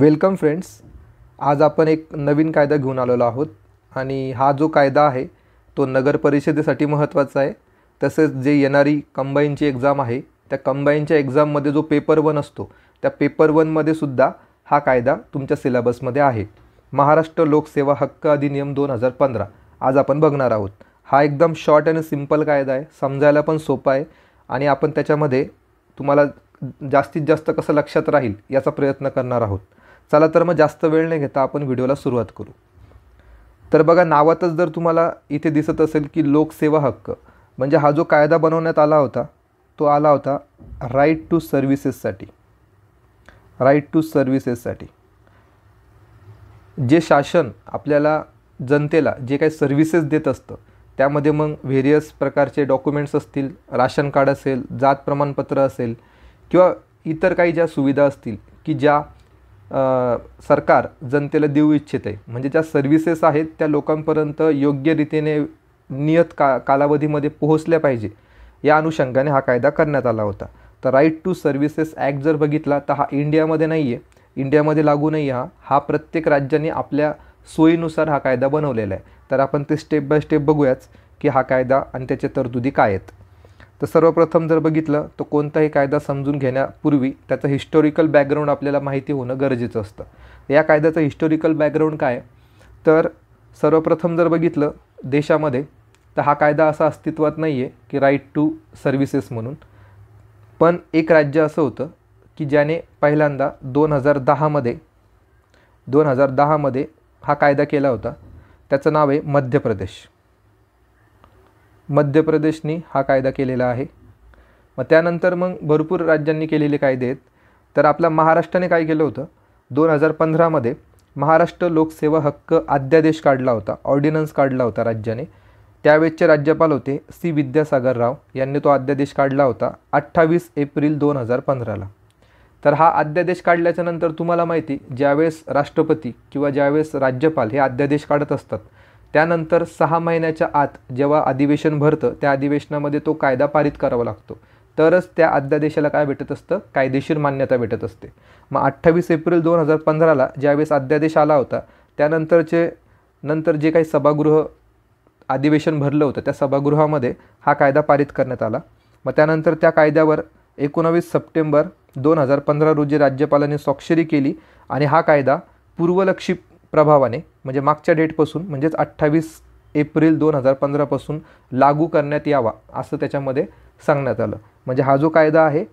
Welcome friends आज आपण एक नवीन कायदा घेऊन आलेलो आहोत आणि हा जो कायदा आहे तो नगर परिषदेसाठी महत्त्वाचा आहे तसेच जे येणारी कंबाईनची एक्झाम आहे त्या कंबाईनच्या एक्झाममध्ये जो पेपर वन असतो त्या पेपर वनमध्ये सुद्धा हा कायदा तुमच्या सिलेबसमध्ये आहे महाराष्ट्र लोकसेवा हक्क अधिनियम दोन हजार पंधरा आज आपण बघणार आहोत हा एकदम शॉर्ट आणि सिम्पल कायदा आहे समजायला पण सोपा आहे आणि आपण त्याच्यामध्ये तुम्हाला जास्तीत जास्त कसं लक्षात राहील याचा प्रयत्न करणार आहोत चला तर मग जास्त वेळ नाही घेता आपण व्हिडिओला सुरुवात करू तर बघा नावातच जर तुम्हाला इथे दिसत असेल की लोकसेवा हक्क म्हणजे हा जो कायदा बनवण्यात आला होता तो आला होता राईट टू सर्व्हिसेससाठी राईट टू सर्व्हिसेससाठी जे शासन आपल्याला जनतेला जे काही सर्व्हिसेस देत असतं त्यामध्ये मग व्हेरियस प्रकारचे डॉक्युमेंट्स असतील राशन कार्ड असेल जात प्रमाणपत्र असेल किंवा इतर काही ज्या सुविधा असतील की ज्या सरकार जनतेला देऊ इच्छित आहे म्हणजे ज्या सर्व्हिसेस आहेत त्या लोकांपर्यंत योग्य रीतीने नियत का कालावधीमध्ये पोहोचल्या पाहिजे या अनुषंगाने हा कायदा करण्यात आला होता तर राईट टू सर्व्हिसेस ॲक्ट जर बघितला तर हा इंडियामध्ये नाही आहे इंडियामध्ये लागू नाही हा हा प्रत्येक राज्याने आपल्या सोयीनुसार हा कायदा बनवलेला आहे तर आपण ते स्टेप बाय स्टेप बघूयाच की हा कायदा आणि त्याच्या तरतुदी काय आहेत तर सर्वप्रथम जर बघितलं तर कोणताही कायदा समजून घेण्यापूर्वी त्याचं हिस्टॉरिकल बॅकग्राऊंड आपल्याला माहिती होणं गरजेचं असतं या कायद्याचं हिस्टॉरिकल बॅकग्राऊंड काय तर सर्वप्रथम जर बघितलं देशामध्ये तर हा कायदा असा अस्तित्वात नाही आहे की राईट टू सर्व्हिसेस म्हणून पण एक राज्य असं होतं की ज्याने पहिल्यांदा दोन हजार दहामध्ये दोन हजार दहामध्ये हा कायदा केला होता त्याचं नाव आहे मध्य प्रदेश मध्य प्रदेशनी हा कायदा केलेला आहे मग त्यानंतर मग भरपूर राज्यांनी केलेले कायदे आहेत तर आपला महाराष्ट्राने काय केलं होतं दोन हजार पंधरामध्ये महाराष्ट्र लोकसेवा हक्क अध्यादेश काढला होता ऑर्डिनन्स काढला होता राज्याने त्यावेळेसचे राज्यपाल होते सी विद्यासागर राव यांनी तो अध्यादेश काढला होता अठ्ठावीस एप्रिल दोन हजार पंधराला तर हा अध्यादेश काढल्याच्यानंतर तुम्हाला माहिती ज्यावेळेस राष्ट्रपती किंवा ज्यावेळेस राज्यपाल हे अध्यादेश काढत असतात त्यानंतर सहा महिन्याच्या आत जेव्हा अधिवेशन भरतं त्या अधिवेशनामध्ये तो कायदा पारित करावा लागतो तरच त्या अध्यादेशाला काय भेटत असतं कायदेशीर मान्यता भेटत असते मग अठ्ठावीस एप्रिल दोन हजार पंधराला ज्यावेळेस अध्यादेश आला होता त्यानंतरचे नंतर जे काही सभागृह अधिवेशन भरलं होतं त्या सभागृहामध्ये हा कायदा पारित करण्यात आला मग त्यानंतर त्या कायद्यावर एकोणावीस सप्टेंबर दोन हजार पंधरा रोजी राज्यपालांनी स्वाक्षरी केली आणि हा कायदा पूर्वलक्षी प्रभावाने म्हणजे मागच्या डेटपासून म्हणजेच अठ्ठावीस एप्रिल दोन हजार पंधरापासून लागू करण्यात यावा असं त्याच्यामध्ये सांगण्यात आलं म्हणजे हा जो कायदा आहे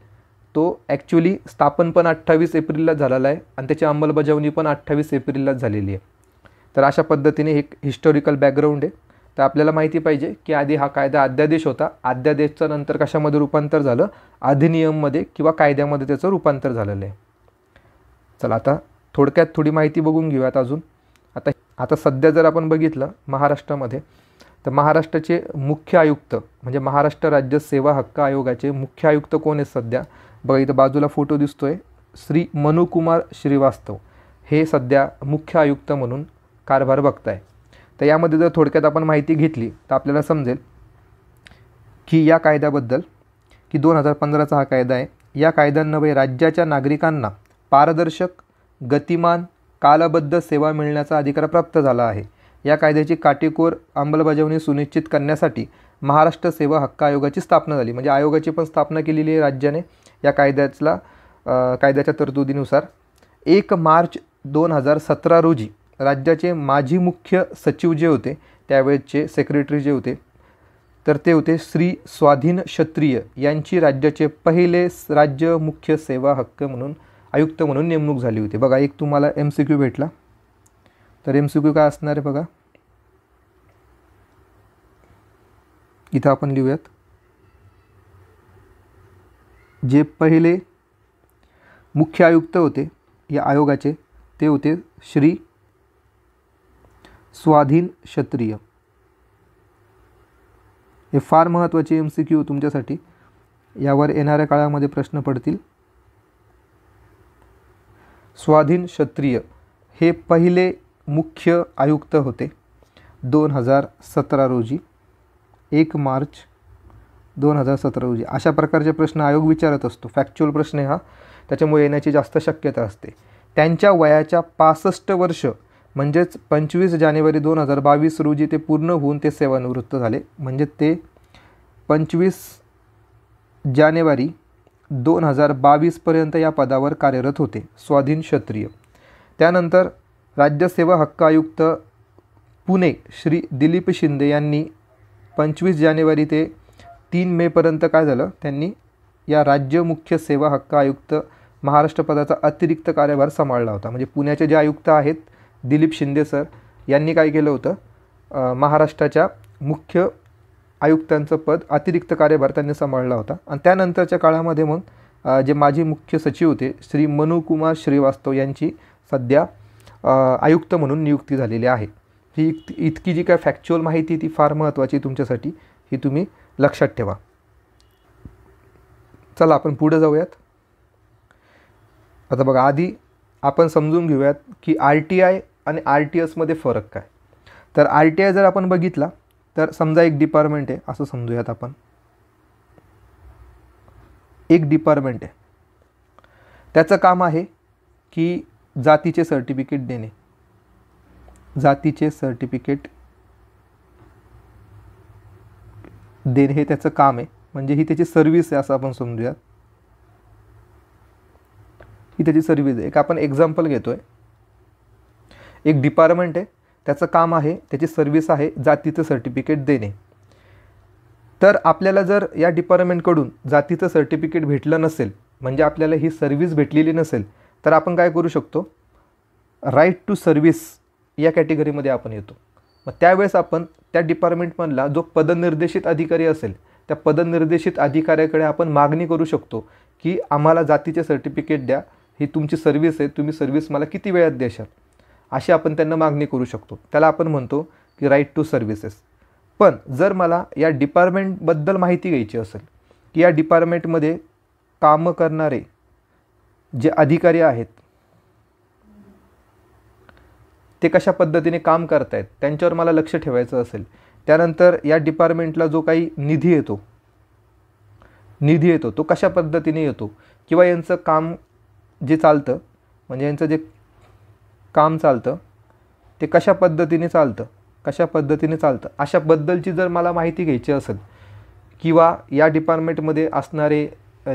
तो ॲक्च्युली स्थापन पण अठ्ठावीस एप्रिलला झालेला आहे आणि त्याची अंमलबजावणी पण अठ्ठावीस एप्रिललाच झालेली आहे तर अशा पद्धतीने एक हिस्टॉरिकल बॅकग्राऊंड आहे तर आपल्याला माहिती पाहिजे की आधी हा कायदा अध्यादेश होता अध्यादेशचं नंतर कशामध्ये रूपांतर झालं अधिनियममध्ये किंवा कायद्यामध्ये त्याचं रूपांतर झालेलं आहे चला आता थोडक्यात थोडी माहिती बघून घेऊयात अजून आता आता सध्या जर आपण बघितलं महाराष्ट्रामध्ये तर महाराष्ट्राचे मुख्य आयुक्त म्हणजे महाराष्ट्र राज्य सेवा हक्क आयोगाचे मुख्य आयुक्त कोण आहेत सध्या बघा इथं बाजूला फोटो दिसतो आहे श्री मनुकुमार श्रीवास्तव हे सध्या मुख्य आयुक्त म्हणून कारभार बघताय तर यामध्ये जर थोडक्यात आपण माहिती घेतली तर आपल्याला समजेल की या कायद्याबद्दल की दोन हजार पंधराचा हा कायदा आहे या कायद्यान्वये राज्याच्या नागरिकांना पारदर्शक गतिमान कालबद्ध सेवा मिळण्याचा अधिकार प्राप्त झाला आहे या कायद्याची काटेकोर अंमलबजावणी सुनिश्चित करण्यासाठी महाराष्ट्र सेवा हक्क आयोगाची स्थापना झाली म्हणजे आयोगाची पण स्थापना केलेली आहे राज्याने या कायद्याचा कायद्याच्या तरतुदीनुसार एक मार्च दोन हजार सतरा रोजी राज्याचे माजी मुख्य सचिव जे होते त्यावेळेचे सेक्रेटरी जे होते तर ते होते श्री स्वाधीन क्षत्रिय यांची राज्याचे पहिले राज्य मुख्य सेवा हक्क म्हणून आयुक्त म्हणून नेमणूक झाली होती बघा एक तुम्हाला एम सी क्यू भेटला तर एम सी क्यू काय असणार आहे बघा इथं आपण लिहूयात जे पहिले मुख्य आयुक्त होते या आयोगाचे ते होते श्री स्वाधीन क्षत्रिय हे फार महत्त्वाचे एम सी क्यू तुमच्यासाठी यावर येणाऱ्या काळामध्ये प्रश्न पडतील स्वाधीन क्षत्रिय हे पहिले मुख्य आयुक्त होते दोन हजार सतरा रोजी एक मार्च दोन हजार सतरा रोजी अशा प्रकारचे प्रश्न आयोग विचारत असतो फॅक्च्युअल प्रश्न हा त्याच्यामुळे येण्याची जास्त शक्यता असते त्यांच्या वयाच्या पासष्ट वर्ष म्हणजेच पंचवीस जानेवारी दोन हजार बावीस रोजी ते पूर्ण होऊन ते सेवानिवृत्त झाले म्हणजे ते पंचवीस जानेवारी दोन हजार बावीसपर्यंत या पदावर कार्यरत होते स्वाधीन क्षत्रिय त्यानंतर राज्यसेवा हक्क आयुक्त पुणे श्री दिलीप शिंदे यांनी पंचवीस जानेवारी ते तीन मेपर्यंत काय झालं त्यांनी या राज्य मुख्य सेवा हक्क आयुक्त महाराष्ट्र पदाचा अतिरिक्त कार्यभार सांभाळला होता म्हणजे पुण्याचे जे आयुक्त आहेत दिलीप शिंदे सर यांनी काय केलं होतं महाराष्ट्राच्या मुख्य आयुक्तांचं पद अतिरिक्त कार्यभार त्यांनी सांभाळला होता आणि त्यानंतरच्या काळामध्ये मग जे माजी मुख्य सचिव होते श्री मनुकुमार श्रीवास्तव यांची सध्या आयुक्त म्हणून नियुक्ती झालेली आहे ही इतकी जी काय फॅक्च्युअल माहिती ती फार महत्त्वाची तुमच्यासाठी ही तुम्ही लक्षात ठेवा चला आपण पुढे जाऊयात आता बघा आधी आपण समजून घेऊयात की आर टी आय आणि आर टी एसमध्ये फरक काय तर आर टी आय जर आपण बघितला तर समजा एक डिपार्टमेंट आहे असं समजूयात आपण एक डिपार्टमेंट आहे त्याचं काम आहे की जातीचे सर्टिफिकेट देणे जातीचे सर्टिफिकेट देणे हे त्याचं काम आहे म्हणजे ही त्याची सर्विस आहे असं आपण समजूयात ही त्याची सर्विस आहे एक आपण एक्झाम्पल घेतो आहे एक डिपार्टमेंट आहे त्याचं काम आहे त्याची सर्व्हिस आहे जातीचं सर्टिफिकेट देणे तर आपल्याला जर या डिपार्टमेंटकडून जातीचं सर्टिफिकेट भेटलं नसेल म्हणजे आपल्याला ही सर्व्हिस भेटलेली नसेल तर आपण काय करू शकतो राईट टू सर्व्हिस या कॅटेगरीमध्ये आपण येतो मग त्यावेळेस आपण त्या डिपार्टमेंटमधला जो पदनिर्देशित अधिकारी असेल त्या पदनिर्देशित अधिकाऱ्याकडे आपण मागणी करू शकतो की आम्हाला जातीचे सर्टिफिकेट द्या ही तुमची सर्व्हिस आहे तुम्ही सर्व्हिस मला किती वेळात देशाल अशी आपण त्यांना मागणी करू शकतो त्याला आपण म्हणतो की राईट टू सर्व्हिसेस पण जर मला या डिपार्टमेंटबद्दल माहिती घ्यायची असेल की या डिपार्टमेंटमध्ये कामं करणारे जे अधिकारी आहेत ते कशा पद्धतीने काम करतायत त्यांच्यावर मला लक्ष ठेवायचं असेल त्यानंतर या डिपार्टमेंटला जो काही निधी येतो निधी येतो तो कशा पद्धतीने येतो किंवा यांचं काम जे चालतं म्हणजे यांचं जे काम चालतं ते कशा पद्धतीने चालतं कशा पद्धतीने चालतं अशाबद्दलची जर मला माहिती घ्यायची असेल किंवा या डिपार्टमेंटमध्ये असणारे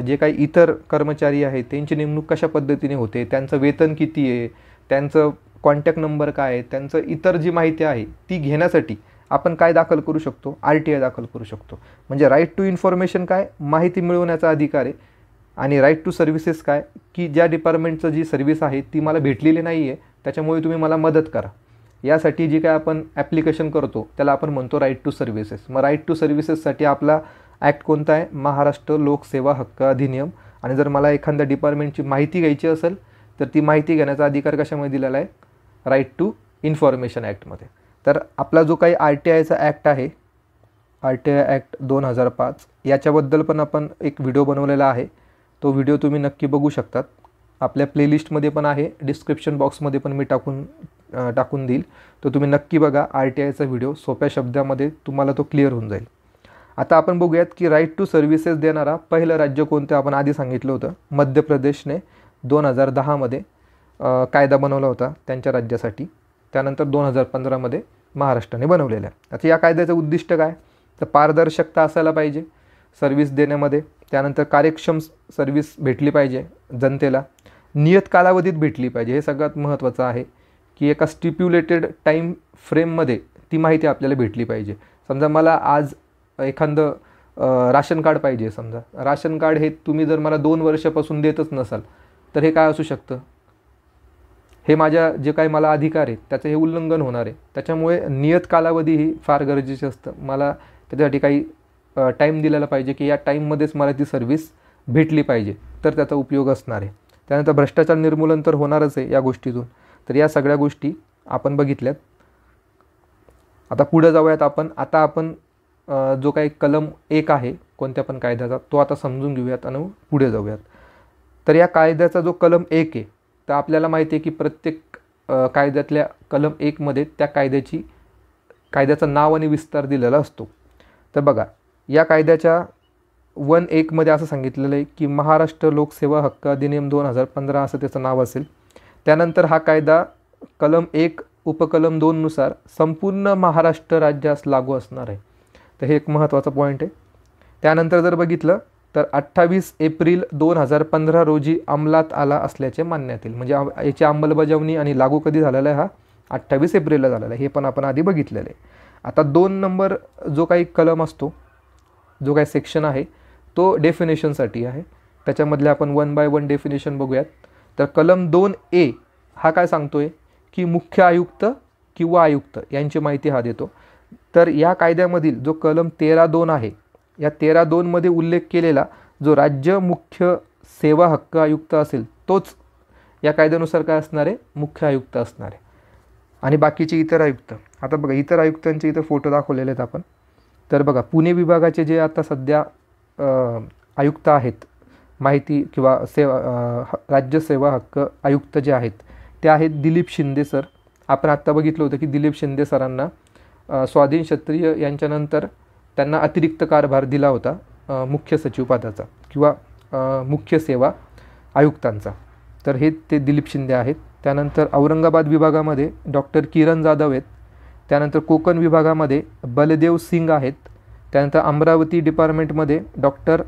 जे काही इतर कर्मचारी आहेत त्यांची नेमणूक कशा पद्धतीने होते त्यांचं वेतन किती आहे त्यांचं कॉन्टॅक्ट नंबर काय आहे त्यांचं इतर जी माहिती आहे ती घेण्यासाठी आपण काय दाखल करू शकतो आर टी आय दाखल करू शकतो म्हणजे राईट टू इन्फॉर्मेशन काय माहिती मिळवण्याचा अधिकार आहे आणि राईट टू सर्व्हिसेस काय की ज्या डिपार्टमेंटचं जी सर्व्हिस आहे ती मला भेटलेली नाही आहे त्याच्यामुळे तुम्ही मला मदत करा यासाठी जी काय आपण ॲप्लिकेशन करतो त्याला आपण म्हणतो राईट टू सर्व्हिसेस मग राईट टू सर्व्हिसेससाठी आपला ॲक्ट कोणता आहे महाराष्ट्र लोकसेवा हक्क अधिनियम आणि जर मला एखाद्या डिपार्टमेंटची माहिती घ्यायची असेल तर ती माहिती घेण्याचा अधिकार कशामध्ये दिलेला आहे राईट टू इन्फॉर्मेशन ॲक्टमध्ये तर आपला जो काही आर टी आयचा ॲक्ट आहे आर टी आय ॲक्ट दोन हजार पाच याच्याबद्दल पण आपण एक व्हिडिओ बनवलेला आहे तो व्हिडिओ तुम्ही नक्की बघू शकतात आपल्या प्लेलिस्टमध्ये पण आहे डिस्क्रिप्शन बॉक्समध्ये पण मी टाकून टाकून देईल तर तुम्ही नक्की बघा आर टी आयचा व्हिडिओ सोप्या शब्दामध्ये तुम्हाला तो क्लिअर होऊन जाईल आता आपण बघूयात की राईट टू सर्व्हिसेस देणारा पहिलं राज्य कोणतं आपण आधी सांगितलं होतं मध्य प्रदेशने दोन हजार दहामध्ये कायदा बनवला होता त्यांच्या राज्यासाठी त्यानंतर दोन हजार पंधरामध्ये महाराष्ट्राने बनवलेला आहे आता या कायद्याचं उद्दिष्ट काय तर पारदर्शकता असायला पाहिजे सर्व्हिस देण्यामध्ये त्यानंतर कार्यक्षम सर्विस भेटली पाहिजे जनतेला नियत कालावधीत भेटली पाहिजे हे सगळ्यात महत्त्वाचं आहे की एका स्टिप्युलेटेड टाईम फ्रेममध्ये ती माहिती आपल्याला भेटली पाहिजे समजा मला आज एखादं राशन कार्ड पाहिजे समजा राशन कार्ड हे तुम्ही जर मला दोन वर्षापासून देतच नसाल तर हे काय असू शकतं हे माझ्या जे काही मला अधिकार आहेत त्याचं हे उल्लंघन होणार आहे त्याच्यामुळे नियत कालावधी ही फार गरजेची असतं मला त्याच्यासाठी काही टाईम दिलेला पाहिजे की या टाईममध्येच मला ती सर्व्हिस भेटली पाहिजे तर त्याचा उपयोग असणार आहे त्यानंतर भ्रष्टाचार निर्मूलन तर होणारच आहे या गोष्टीतून तर या सगळ्या गोष्टी आपण बघितल्यात आता पुढे जाऊयात आपण आता आपण जो काही कलम एक आहे कोणत्या पण कायद्याचा तो आता समजून घेऊयात आणि पुढे जाऊयात तर या कायद्याचा जो कलम एक आहे तर आपल्याला माहिती आहे की प्रत्येक कायद्यातल्या कलम एकमध्ये त्या कायद्याची कायद्याचं नाव आणि विस्तार दिलेला असतो तर बघा या कायद्याच्या वन एकमध्ये असं सांगितलेलं आहे की महाराष्ट्र लोकसेवा हक्क अधिनियम दोन हजार पंधरा असं त्याचं नाव असेल त्यानंतर हा कायदा कलम एक उपकलम दोननुसार संपूर्ण महाराष्ट्र राज्यास लागू असणार आहे तर हे एक महत्त्वाचा पॉईंट आहे त्यानंतर जर बघितलं तर अठ्ठावीस एप्रिल दोन हजार पंधरा रोजी अंमलात आला असल्याचे मानण्यात येईल म्हणजे याची अंमलबजावणी आणि लागू कधी झालेला आहे हा अठ्ठावीस एप्रिलला झालेला आहे हे पण आपण आधी बघितलेलं आहे आता दोन नंबर जो काही कलम असतो जो काय सेक्शन आहे तो डेफिनेशनसाठी आहे त्याच्यामधले आपण वन बाय वन डेफिनेशन बघूयात तर कलम दोन ए हा काय सांगतो आहे की मुख्य आयुक्त किंवा आयुक्त यांची माहिती हा देतो तर या कायद्यामधील जो कलम तेरा दोन आहे या तेरा दोनमध्ये उल्लेख केलेला जो राज्य मुख्य सेवा हक्क आयुक्त असेल तोच या कायद्यानुसार काय असणार आहे मुख्य आयुक्त असणार आहे आणि बाकीचे इतर आयुक्त आता बघा इतर आयुक्तांचे इथं फोटो दाखवलेले आहेत आपण तर बघा पुणे विभागाचे जे आता सध्या आयुक्त आहेत माहिती किंवा सेवा राज्य सेवा हक्क आयुक्त जे आहेत ते आहेत दिलीप शिंदे सर आपण आत्ता बघितलं होतं की दिलीप शिंदे सरांना स्वाधीन क्षत्रिय यांच्यानंतर त्यांना अतिरिक्त कारभार दिला होता मुख्य सचिव पदाचा किंवा मुख्य सेवा आयुक्तांचा तर हे ते दिलीप शिंदे आहेत त्यानंतर औरंगाबाद विभागामध्ये डॉक्टर किरण जाधव आहेत त्यानंतर कोकण विभागामध्ये बलदेव सिंग आहेत त्यानंतर अमरावती डिपार्टमेंटमध्ये डॉक्टर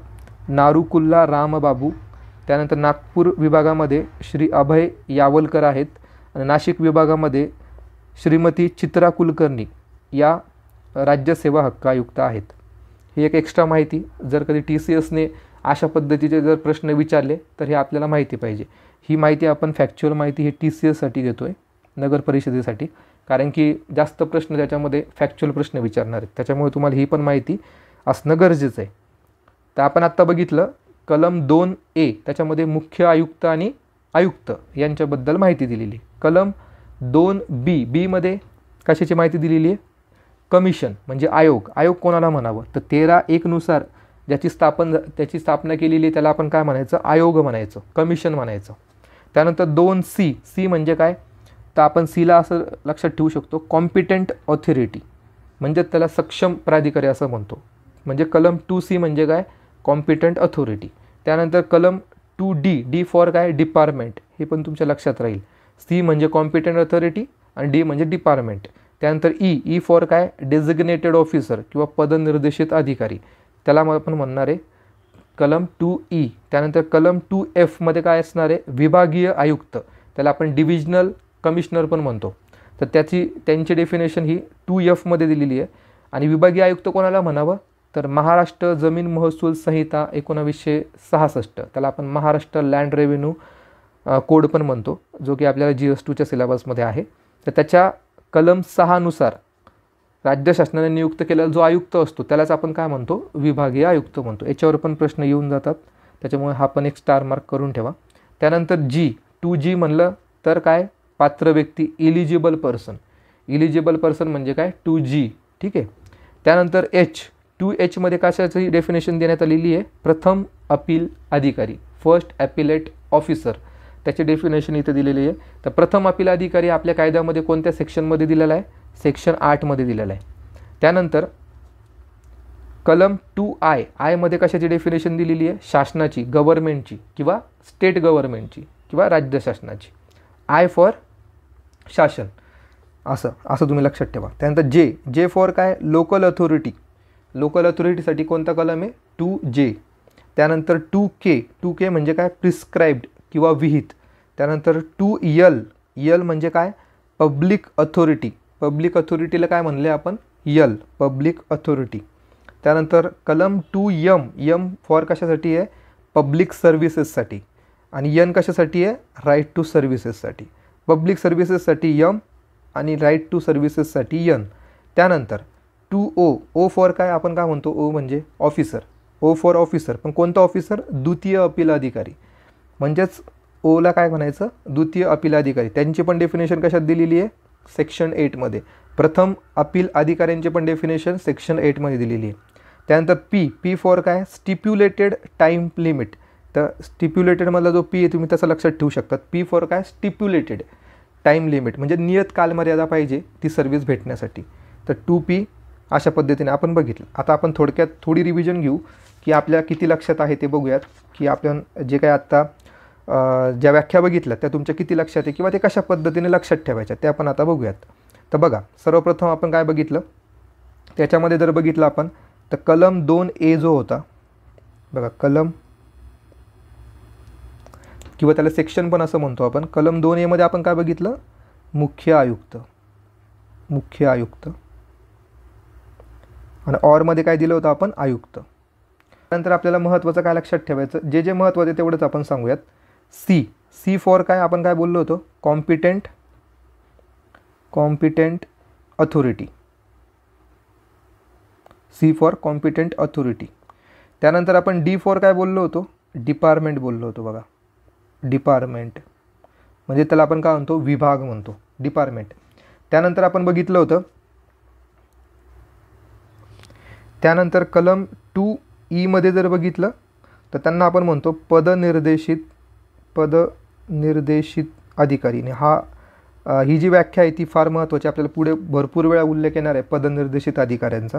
नारुकुल्ला रामबाबू त्यानंतर नागपूर विभागामध्ये श्री अभय यावलकर आहेत आणि नाशिक विभागामध्ये श्रीमती चित्रा कुलकर्णी या राज्यसेवा हक्क आयुक्त आहेत ही एक एक्स्ट्रा माहिती जर कधी टी सी एसने अशा पद्धतीचे जर प्रश्न विचारले तर हे आपल्याला माहिती पाहिजे ही माहिती आपण फॅक्च्युअल माहिती ही टी सी एससाठी घेतो आहे नगर परिषदेसाठी कारण की जास्त प्रश्न त्याच्यामध्ये फॅक्च्युअल प्रश्न विचारणार आहेत त्याच्यामुळे तुम्हाला ही पण माहिती असणं गरजेचं आहे तर आपण आत्ता बघितलं कलम दोन ए त्याच्यामध्ये मुख्य आयुक्त आणि आयुक्त यांच्याबद्दल माहिती दिलेली कलम दोन बी बीमध्ये कशाची माहिती दिलेली आहे कमिशन म्हणजे आयोग आयोग कोणाला म्हणावं तर तेरा एकनुसार ज्याची स्थापन त्याची स्थापना केलेली आहे त्याला आपण काय म्हणायचं आयोग म्हणायचं कमिशन म्हणायचं त्यानंतर दोन सी सी म्हणजे काय तर आपण सीला असं लक्षात ठेवू शकतो कॉम्पिटंट ऑथॉरिटी म्हणजे त्याला सक्षम प्राधिकारी असं म्हणतो म्हणजे कलम टू सी म्हणजे काय कॉम्पिटंट अथॉरिटी त्यानंतर कलम टू डी डी फॉर काय डिपार्टमेंट हे पण तुमच्या लक्षात राहील सी म्हणजे कॉम्पिटंट अथॉरिटी आणि डी म्हणजे डिपार्टमेंट त्यानंतर ई ई फॉर काय डेजिग्नेटेड ऑफिसर किंवा पदनिर्देशित अधिकारी त्याला मग आपण म्हणणार आहे कलम टू ई e. त्यानंतर कलम टू एफमध्ये काय असणार आहे विभागीय आयुक्त त्याला आपण डिव्हिजनल कमिशनर पण म्हणतो तर त्याची त्यांची डेफिनेशन ही टू एफमध्ये दिलेली आहे आणि विभागीय आयुक्त कोणाला म्हणावं तर महाराष्ट्र जमीन महसूल संहिता एकोणावीसशे सहासष्ट त्याला आपण महाराष्ट्र लँड रेव्हेन्यू कोड पण म्हणतो जो की आपल्याला जी एस टूच्या सिलेबसमध्ये आहे तर त्याच्या कलम सहानुसार राज्य शासनाने नियुक्त केलेला जो आयुक्त असतो त्यालाच आपण काय म्हणतो विभागीय आयुक्त म्हणतो याच्यावर पण प्रश्न येऊन जातात त्याच्यामुळे हा पण एक स्टार मार्क करून ठेवा त्यानंतर जी टू जी म्हणलं तर काय पात्र व्यक्ती इलिजिबल पर्सन इलिजिबल पर्सन म्हणजे काय टू जी ठीक आहे त्यानंतर एच टू एचमध्ये कशाची डेफिनेशन देण्यात आलेली आहे प्रथम अपील अधिकारी फर्स्ट ॲपिलेट ऑफिसर त्याची डेफिनेशन इथे दिलेली आहे तर प्रथम अपील अधिकारी आपल्या कायद्यामध्ये कोणत्या सेक्शनमध्ये दिलेला आहे सेक्शन आठमध्ये दिलेला आहे त्यानंतर कलम टू आय आयमध्ये कशाची डेफिनेशन दिलेली आहे शासनाची गव्हर्मेंटची किंवा स्टेट गव्हर्मेंटची किंवा राज्य शासनाची आय फॉर शासन असं असं तुम्ही लक्षात ठेवा त्यानंतर जे जे फॉर काय लोकल अथॉरिटी लोकल अथॉरिटीसाठी कोणता कलम आहे टू जे त्यानंतर टू के टू के म्हणजे काय प्रिस्क्राईब्ड किंवा विहित त्यानंतर टू यल यल म्हणजे काय पब्लिक अथॉरिटी पब्लिक अथॉरिटीला काय म्हणले आपण यल पब्लिक अथॉरिटी त्यानंतर कलम टू यम यम फॉर कशासाठी आहे पब्लिक सर्व्हिसेससाठी आणि यन कशासाठी आहे राईट टू सर्व्हिसेससाठी पब्लिक सर्व्हिसेससाठी यम आणि राईट टू सर्व्हिसेससाठी यन त्यानंतर टू ओ ओ फॉर काय आपण काय म्हणतो ओ म्हणजे ऑफिसर ओ फॉर ऑफिसर पण कोणता ऑफिसर द्वितीय अपील अधिकारी म्हणजेच ओला काय म्हणायचं द्वितीय अपील अधिकारी त्यांची पण डेफिनेशन कशात दिलेली आहे सेक्शन एटमध्ये प्रथम अपील अधिकाऱ्यांची पण डेफिनेशन सेक्शन एटमध्ये दिलेली आहे त्यानंतर पी पी फॉर काय स्टिप्युलेटेड टाईम लिमिट तर स्टिप्युलेटेडमधला जो पी आहे तुम्ही तसं लक्षात ठेवू शकता पी फॉर काय स्टिप्युलेटेड टाईम लिमिट म्हणजे नियत कालमर्यादा पाहिजे ती सर्व्हिस भेटण्यासाठी तर टू पी अशा पद्धतीने आपण बघितलं आता आपण थोडक्यात थोडी रिव्हिजन घेऊ की आपल्या किती लक्षात आहे ते बघूयात की आपण जे काय आत्ता ज्या व्याख्या बघितल्या त्या तुमच्या किती लक्षात आहे किंवा ते कशा पद्धतीने लक्षात ठेवायच्या ते आपण आता बघूयात तर बघा सर्वप्रथम आपण काय बघितलं त्याच्यामध्ये जर बघितलं आपण तर कलम दोन ए जो होता बघा कलम किंवा त्याला सेक्शन पण असं म्हणतो आपण कलम दोन एमध्ये आपण काय बघितलं मुख्य आयुक्त मुख्य आयुक्त आणि ऑरमध्ये काय दिलं होतं आपण आयुक्त त्यानंतर आपल्याला महत्त्वाचं काय लक्षात ठेवायचं जे जे महत्त्वाचं तेवढंच आपण सांगूयात सी सी फॉर काय आपण काय बोललो होतो competent competent authority C for competent authority त्यानंतर आपण डी फॉर काय बोललो होतो डिपार्टमेंट बोललो होतो बघा डिपार्टमेंट म्हणजे त्याला आपण काय म्हणतो विभाग म्हणतो डिपार्टमेंट त्यानंतर आपण बघितलं होतं त्यानंतर कलम टू ईमध्ये जर बघितलं तर त्यांना आपण म्हणतो पदनिर्देशित पदनिर्देशित अधिकारीने हा ही जी व्याख्या आहे ती फार महत्त्वाची आपल्याला पुढे भरपूर वेळा उल्लेख येणार आहे पदनिर्देशित अधिकाऱ्यांचा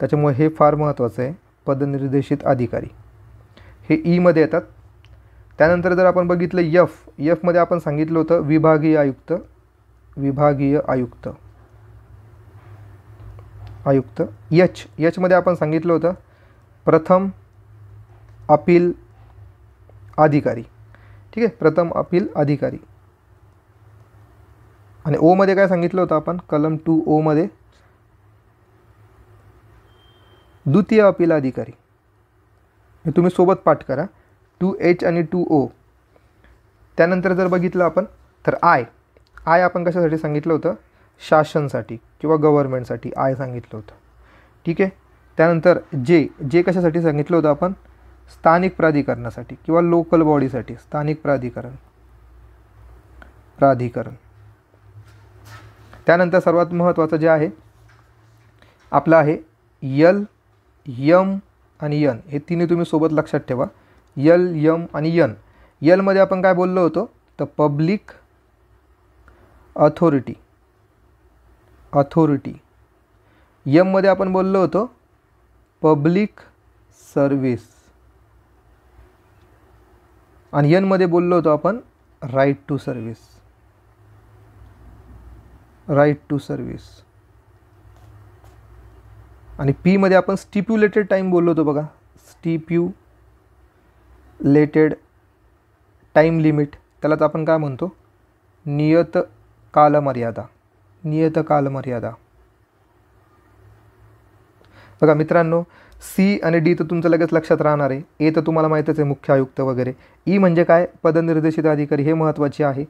त्याच्यामुळे हे फार महत्त्वाचं आहे पदनिर्देशित अधिकारी हे ईमध्ये येतात त्यानंतर जर आपण बघितलं यफ यफमध्ये आपण सांगितलं होतं विभागीय आयुक्त विभागीय आयुक्त आयुक्त यच यचमध्ये आपण सांगितलं होतं प्रथम अपील अधिकारी ठीक आहे प्रथम अपील अधिकारी आणि ओमध्ये काय सांगितलं होतं आपण कलम टू ओमध्ये द्वितीय अपील अधिकारी हे तुम्ही सोबत पाठ करा टू एच आणि टू ओ त्यानंतर जर बघितलं आपण तर आय आय आपण कशासाठी सांगितलं होतं शासनसाठी किंवा गव्हर्मेंटसाठी आय सांगितलं होतं ठीक आहे त्यानंतर जे जे कशासाठी सांगितलं होतं आपण स्थानिक प्राधिकरणासाठी किंवा लोकल बॉडीसाठी स्थानिक प्राधिकरण प्राधिकरण त्यानंतर सर्वात महत्त्वाचं जे आहे आपलं आहे यल यम आणि यन हे तिन्ही तुम्ही सोबत लक्षात ठेवा यल यम आणि यन यलमध्ये आपण काय बोललो होतो तर पब्लिक अथॉरिटी अथॉरिटी यममध्ये आपण बोललो होतो पब्लिक सर्विस आणि यनमध्ये बोललो होतो आपण right to service right to service आणि पीमध्ये आपण स्टिप्युलेटेड टाईम बोललो होतो बघा स्टिप्यू लेटेड टाईम लिमिट त्यालाच आपण काय म्हणतो नियत कालमर्यादा नियत कालमर्यादा बघा मित्रांनो सी आणि डी तर तुमचं लगेच लक्षात राहणार आहे ए तर तुम्हाला माहीतच आहे मुख्य आयुक्त वगैरे ई e म्हणजे काय पदनिर्देशित अधिकारी हे महत्त्वाचे आहे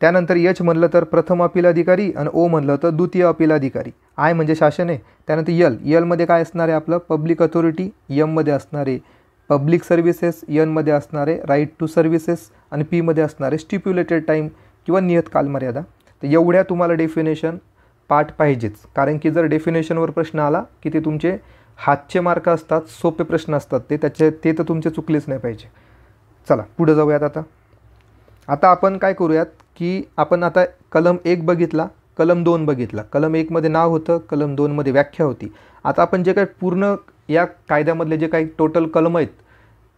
त्यानंतर यच म्हणलं तर प्रथम अपील अधिकारी आणि ओ म्हणलं तर द्वितीय अपील अधिकारी आय म्हणजे शासन आहे त्यानंतर यल यलमध्ये काय असणार आहे आपलं पब्लिक अथॉरिटी यममध्ये असणार आहे पब्लिक सर्व्हिसेस यनमध्ये असणारे राईट टू सर्विसेस आणि पीमध्ये असणारे स्टिप्युलेटेड टाईम किंवा नियत मर्यादा तर एवढ्या तुम्हाला डेफिनेशन पाठ पाहिजेच कारण की जर डेफिनेशनवर प्रश्न आला की ते तुमचे हातचे मार्क असतात सोपे प्रश्न असतात ते त्याचे ते तर तुमचे चुकलेच नाही पाहिजे चला पुढे जाऊयात आता आता आपण काय करूयात की आपण आता कलम एक बघितला कलम दोन बघितला कलम एकमध्ये नाव होतं कलम दोनमध्ये व्याख्या होती आता आपण जे काही पूर्ण या कायद्यामधले जे काही टोटल कलम आहेत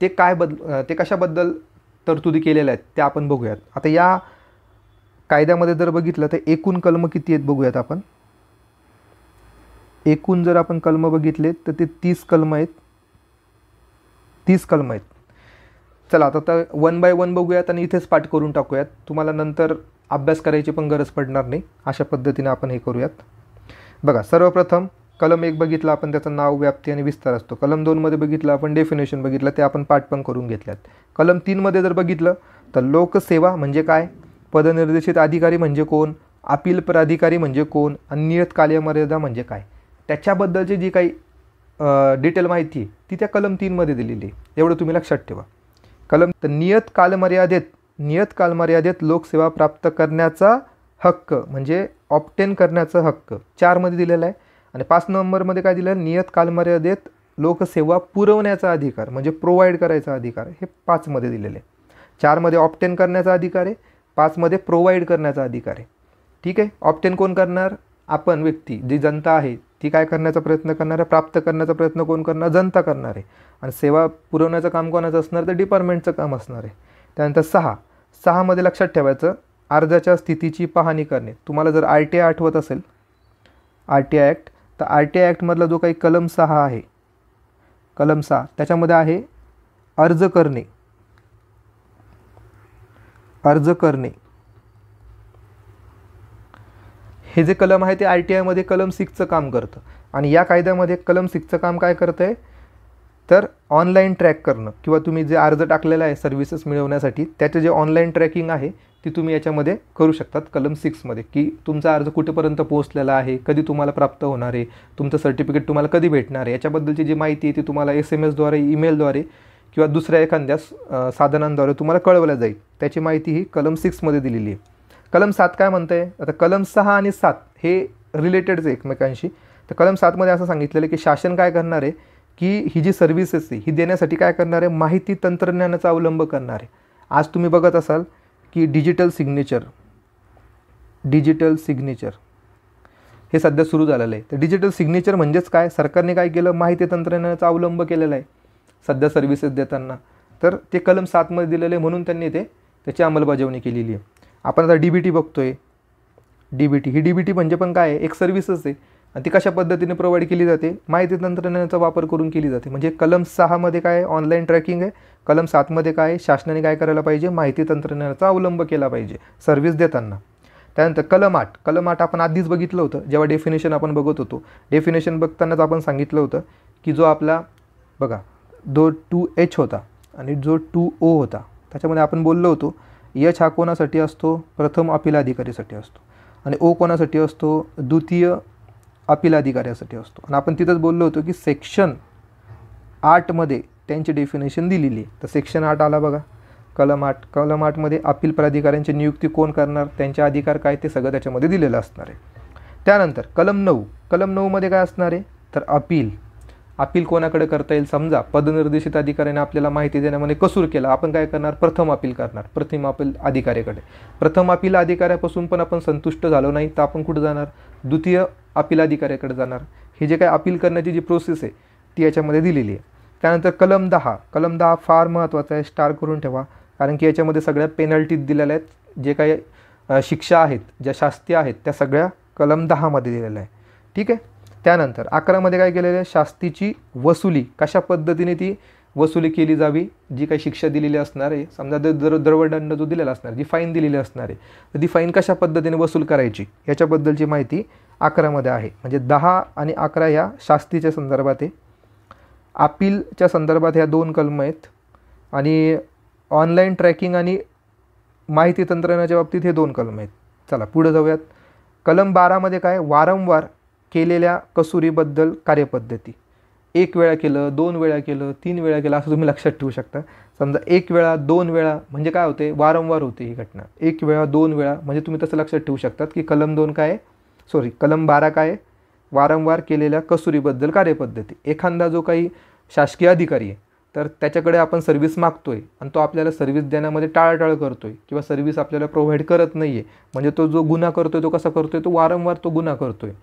ते काय बद ते कशाबद्दल तरतुदी केलेल्या आहेत त्या आपण बघूयात आता या कायद्यामध्ये जर बघितलं तर एकूण कलम किती आहेत बघूयात आपण एकूण जर आपण कलम बघितले तर ते तीस कलम आहेत तीस कलम आहेत चला आता तर वन बाय वन बघूयात आणि इथेच पाठ करून टाकूयात तुम्हाला नंतर अभ्यास करायची पण गरज पडणार नाही अशा पद्धतीने आपण हे करूयात बघा सर्वप्रथम कलम एक बघितला आपण त्याचं नाव व्याप्ती आणि विस्तार असतो कलम दोनमध्ये बघितलं आपण डेफिनेशन बघितलं ते आपण पाठ पण करून घेतल्यात कलम तीनमध्ये जर बघितलं तर लोकसेवा म्हणजे काय पदनिर्देशित अधिकारी म्हणजे कोण अपील प्राधिकारी म्हणजे कोण आणि नियत कार्यमर्यादा म्हणजे काय त्याच्याबद्दलची जी काही डिटेल माहिती आहे ती त्या कलम तीनमध्ये दिलेली आहे एवढं तुम्ही लक्षात ठेवा कलम तर नियत कालमर्यादेत नियत कालमर्यादेत लोकसेवा प्राप्त करण्याचा हक्क म्हणजे ऑप्टेन करण्याचा हक्क चारमध्ये दिलेला आहे आणि पाच नंबरमध्ये काय दिलं नियत कालमर्यादेत लोकसेवा पुरवण्याचा अधिकार म्हणजे प्रोव्हाइड करायचा अधिकार हे पाचमध्ये दिलेले आहे चारमध्ये ऑप्टेन करण्याचा अधिकार आहे पाचमध्ये प्रोव्हाइड करण्याचा अधिकार आहे ठीक आहे ऑप्टेन कोण करणार आपण व्यक्ती जी जनता आहे ती काय करण्याचा प्रयत्न करणार आहे प्राप्त करण्याचा प्रयत्न कोण करणार जनता करणार आहे आणि सेवा पुरवण्याचं काम कोणाचं असणार तर डिपार्टमेंटचं काम असणार आहे त्यानंतर सहा सहामध्ये लक्षात ठेवायचं अर्जाच्या स्थितीची पाहणी करणे तुम्हाला जर आर टी आय आठवत असेल आर टी आय ॲक्ट तर आर टी आय ॲक्टमधला जो काही कलम सहा आहे कलम सहा त्याच्यामध्ये आहे अर्ज करणे अर्ज करणे हे जे कलम आहे ते आय टी आयमध्ये कलम सिक्सचं काम करतं आणि या कायद्यामध्ये कलम सिक्सचं काम काय करतं आहे तर ऑनलाईन ट्रॅक करणं किंवा तुम्ही जे अर्ज टाकलेला आहे सर्व्हिसेस मिळवण्यासाठी त्याचं जे ऑनलाईन ट्रॅकिंग आहे ती तुम्ही याच्यामध्ये करू शकतात कलम सिक्समध्ये की तुमचा अर्ज कुठेपर्यंत पोहोचलेला आहे कधी तुम्हाला प्राप्त होणार आहे तुमचं सर्टिफिकेट तुम्हाला कधी भेटणार आहे याच्याबद्दलची जी माहिती आहे ती तुम्हाला एस एम एसद्वारे ईमेलद्वारे किंवा दुसऱ्या एखाद्या साधनांद्वारे तुम्हाला कळवल्या जाईल त्याची माहिती ही कलम सिक्समध्ये दिलेली आहे कलम सात काय म्हणते आता कलम सहा आणि सात हे रिलेटेडच एकमेकांशी तर कलम सातमध्ये असं सांगितलेलं की शासन काय करणार आहे की ही जी सर्व्हिसेस आहे ही देण्यासाठी काय करणार आहे माहिती तंत्रज्ञानाचा अवलंब करणार आहे आज तुम्ही बघत असाल की डिजिटल सिग्नेचर डिजिटल सिग्नेचर हे सध्या सुरू झालेलं आहे तर डिजिटल सिग्नेचर म्हणजेच काय सरकारने काय केलं माहिती तंत्रज्ञानाचा अवलंब केलेला आहे सध्या सर्व्हिसेस देताना तर ते कलम सातमध्ये दिलेलं आहे म्हणून त्यांनी ते त्याची अंमलबजावणी केलेली आहे आपण आता डी बी टी बघतो आहे डी बी टी ही डी बी टी म्हणजे पण काय आहे एक सर्व्हिसच आहे आणि ती कशा पद्धतीने प्रोव्हाइड केली जाते माहिती तंत्रज्ञानाचा वापर करून केली जाते म्हणजे कलम सहामध्ये काय ऑनलाईन ट्रॅकिंग आहे कलम सातमध्ये काय शासनाने काय करायला पाहिजे माहिती तंत्रज्ञानाचा अवलंब केला पाहिजे सर्व्हिस देताना त्यानंतर कलम आठ कलम आठ आपण आधीच बघितलं होतं जेव्हा डेफिनेशन आपण बघत होतो डेफिनेशन बघतानाच आपण सांगितलं होतं की जो आपला बघा जो टू एच होता आणि जो टू ओ होता त्याच्यामध्ये आपण बोललो होतो यच हा कोणासाठी असतो प्रथम अपिलाधिकारीसाठी असतो आणि ओ कोणासाठी असतो द्वितीय अपिलाधिकाऱ्यासाठी असतो आणि आपण तिथंच बोललो होतो की सेक्शन आठमध्ये त्यांची डेफिनेशन दिलेली आहे तर सेक्शन आठ आला बघा कलम आठ कलम आठमध्ये अपील प्राधिकाऱ्यांची नियुक्ती कोण करणार त्यांचे अधिकार काय ते सगळं त्याच्यामध्ये दिलेलं असणार आहे त्यानंतर कलम नऊ कलम नऊमध्ये काय असणार आहे तर अपील अपील कोणाकडे करता येईल समजा पदनिर्देशित अधिकाऱ्याने आपल्याला माहिती देण्यामध्ये कसूर केला आपण काय करणार प्रथम अपील करणार प्रथम अपील अधिकाऱ्याकडे प्रथम अपील अधिकाऱ्यापासून पण आपण संतुष्ट झालो नाही तर आपण कुठं जाणार द्वितीय अपील अधिकाऱ्याकडे जाणार हे जे काय अपील करण्याची जी प्रोसेस आहे ती याच्यामध्ये दिलेली आहे त्यानंतर कलम दहा कलम दहा फार महत्त्वाचा आहे स्टार करून ठेवा कारण की याच्यामध्ये सगळ्या पेनल्टीज दिलेल्या आहेत जे काही शिक्षा आहेत ज्या शास्त्रीय आहेत त्या सगळ्या कलम दहामध्ये दिलेल्या आहे ठीक आहे त्यानंतर अकरामध्ये काय केलेलं आहे शास्तीची वसुली कशा पद्धतीने ती वसुली केली जावी जी काही शिक्षा दिलेली असणार आहे समजा जर द्रवदंड जो दिलेला असणार जी फाईन दिलेली असणार आहे तर ती फाईन कशा पद्धतीने वसूल करायची याच्याबद्दलची माहिती अकरामध्ये आहे म्हणजे दहा आणि अकरा या शास्तीच्या संदर्भात आहे अपीलच्या संदर्भात ह्या दोन कलम आहेत आणि ऑनलाईन ट्रॅकिंग आणि माहिती तंत्रज्ञानाच्या बाबतीत हे दोन कलम आहेत चला पुढे जाऊयात कलम बारामध्ये काय वारंवार केलेल्या कसुरीबद्दल कार्यपद्धती एक वेळा केलं दोन वेळा केलं तीन वेळा केलं असं तुम्ही लक्षात ठेवू शकता समजा एक वेळा दोन वेळा म्हणजे काय होते वारंवार होते ही घटना एक वेळा दोन वेळा म्हणजे तुम्ही तसं लक्षात ठेवू शकतात की कलम दोन काय सॉरी कलम बारा काय वारंवार केलेल्या कसुरीबद्दल कार्यपद्धती एखादा जो काही शासकीय अधिकारी आहे तर त्याच्याकडे आपण सर्व्हिस मागतो आहे आणि तो आपल्याला सर्व्हिस देण्यामध्ये टाळाटाळ करतो आहे किंवा सर्व्हिस आपल्याला प्रोव्हाइड करत नाही आहे म्हणजे तो जो गुन्हा करतो आहे तो कसा करतो आहे तो वारंवार तो गुन्हा करतो आहे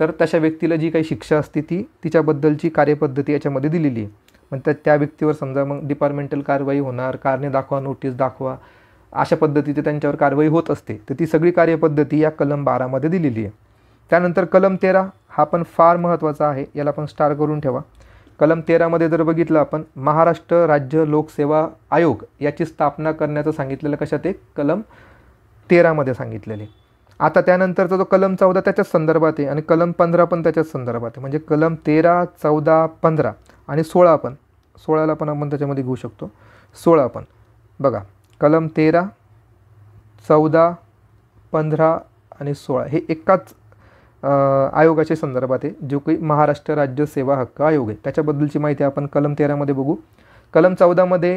तर तशा व्यक्तीला जी काही शिक्षा असते ती तिच्याबद्दलची कार्यपद्धती याच्यामध्ये दिलेली आहे मग त्या त्या व्यक्तीवर समजा मग डिपार्टमेंटल कारवाई होणार कारणे दाखवा नोटीस दाखवा अशा पद्धतीचे त्यांच्यावर कारवाई होत असते तर ती सगळी कार्यपद्धती या कलम बारामध्ये दिलेली आहे त्यानंतर कलम तेरा हा पण फार महत्त्वाचा आहे याला पण स्टार करून ठेवा कलम तेरामध्ये जर बघितलं आपण महाराष्ट्र राज्य लोकसेवा आयोग याची स्थापना करण्याचं सांगितलेलं कशात एक कलम तेरामध्ये सांगितलेले आता त्यानंतरचा जो कलम चौदा त्याच्याच संदर्भात आहे आणि कलम पंधरा पण त्याच्याच संदर्भात आहे म्हणजे कलम तेरा चौदा पंधरा आणि सोळा पण सोळाला पण आपण त्याच्यामध्ये घेऊ शकतो सोळा पण बघा कलम तेरा चौदा पंधरा आणि सोळा हे एकाच आयोगाच्या संदर्भात आहे जो की महाराष्ट्र राज्य सेवा हक्क आयोग आहे त्याच्याबद्दलची माहिती आपण कलम तेरामध्ये बघू कलम चौदामध्ये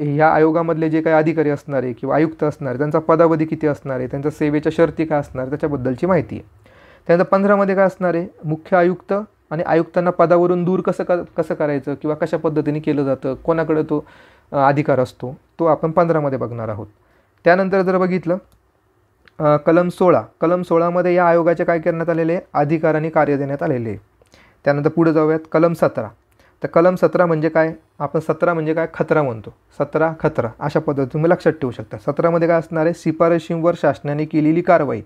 ह्या आयोगामधले जे काही अधिकारी असणार आहे किंवा आयुक्त असणारे त्यांचा पदावधी किती असणार आहे त्यांच्या सेवेच्या शर्ती काय असणार त्याच्याबद्दलची माहिती आहे त्यानंतर पंधरामध्ये काय असणार आहे मुख्य आयुक्त आणि आयुक्तांना पदावरून दूर कसं क कसं करायचं किंवा कशा पद्धतीने केलं जातं कोणाकडे तो अधिकार असतो तो आपण पंधरामध्ये बघणार आहोत त्यानंतर जर बघितलं कलम सोळा कलम सोळामध्ये या आयोगाचे काय करण्यात आलेले अधिकार आणि कार्य देण्यात आलेले आहे त्यानंतर पुढे जाऊयात कलम सतरा तर कलम सतरा म्हणजे काय आपण सतरा म्हणजे काय खतरा म्हणतो सतरा खतरा अशा पद्धती तुम्ही लक्षात ठेवू शकता सतरामध्ये काय असणार आहे शिफारशींवर शासनाने केलेली कारवाई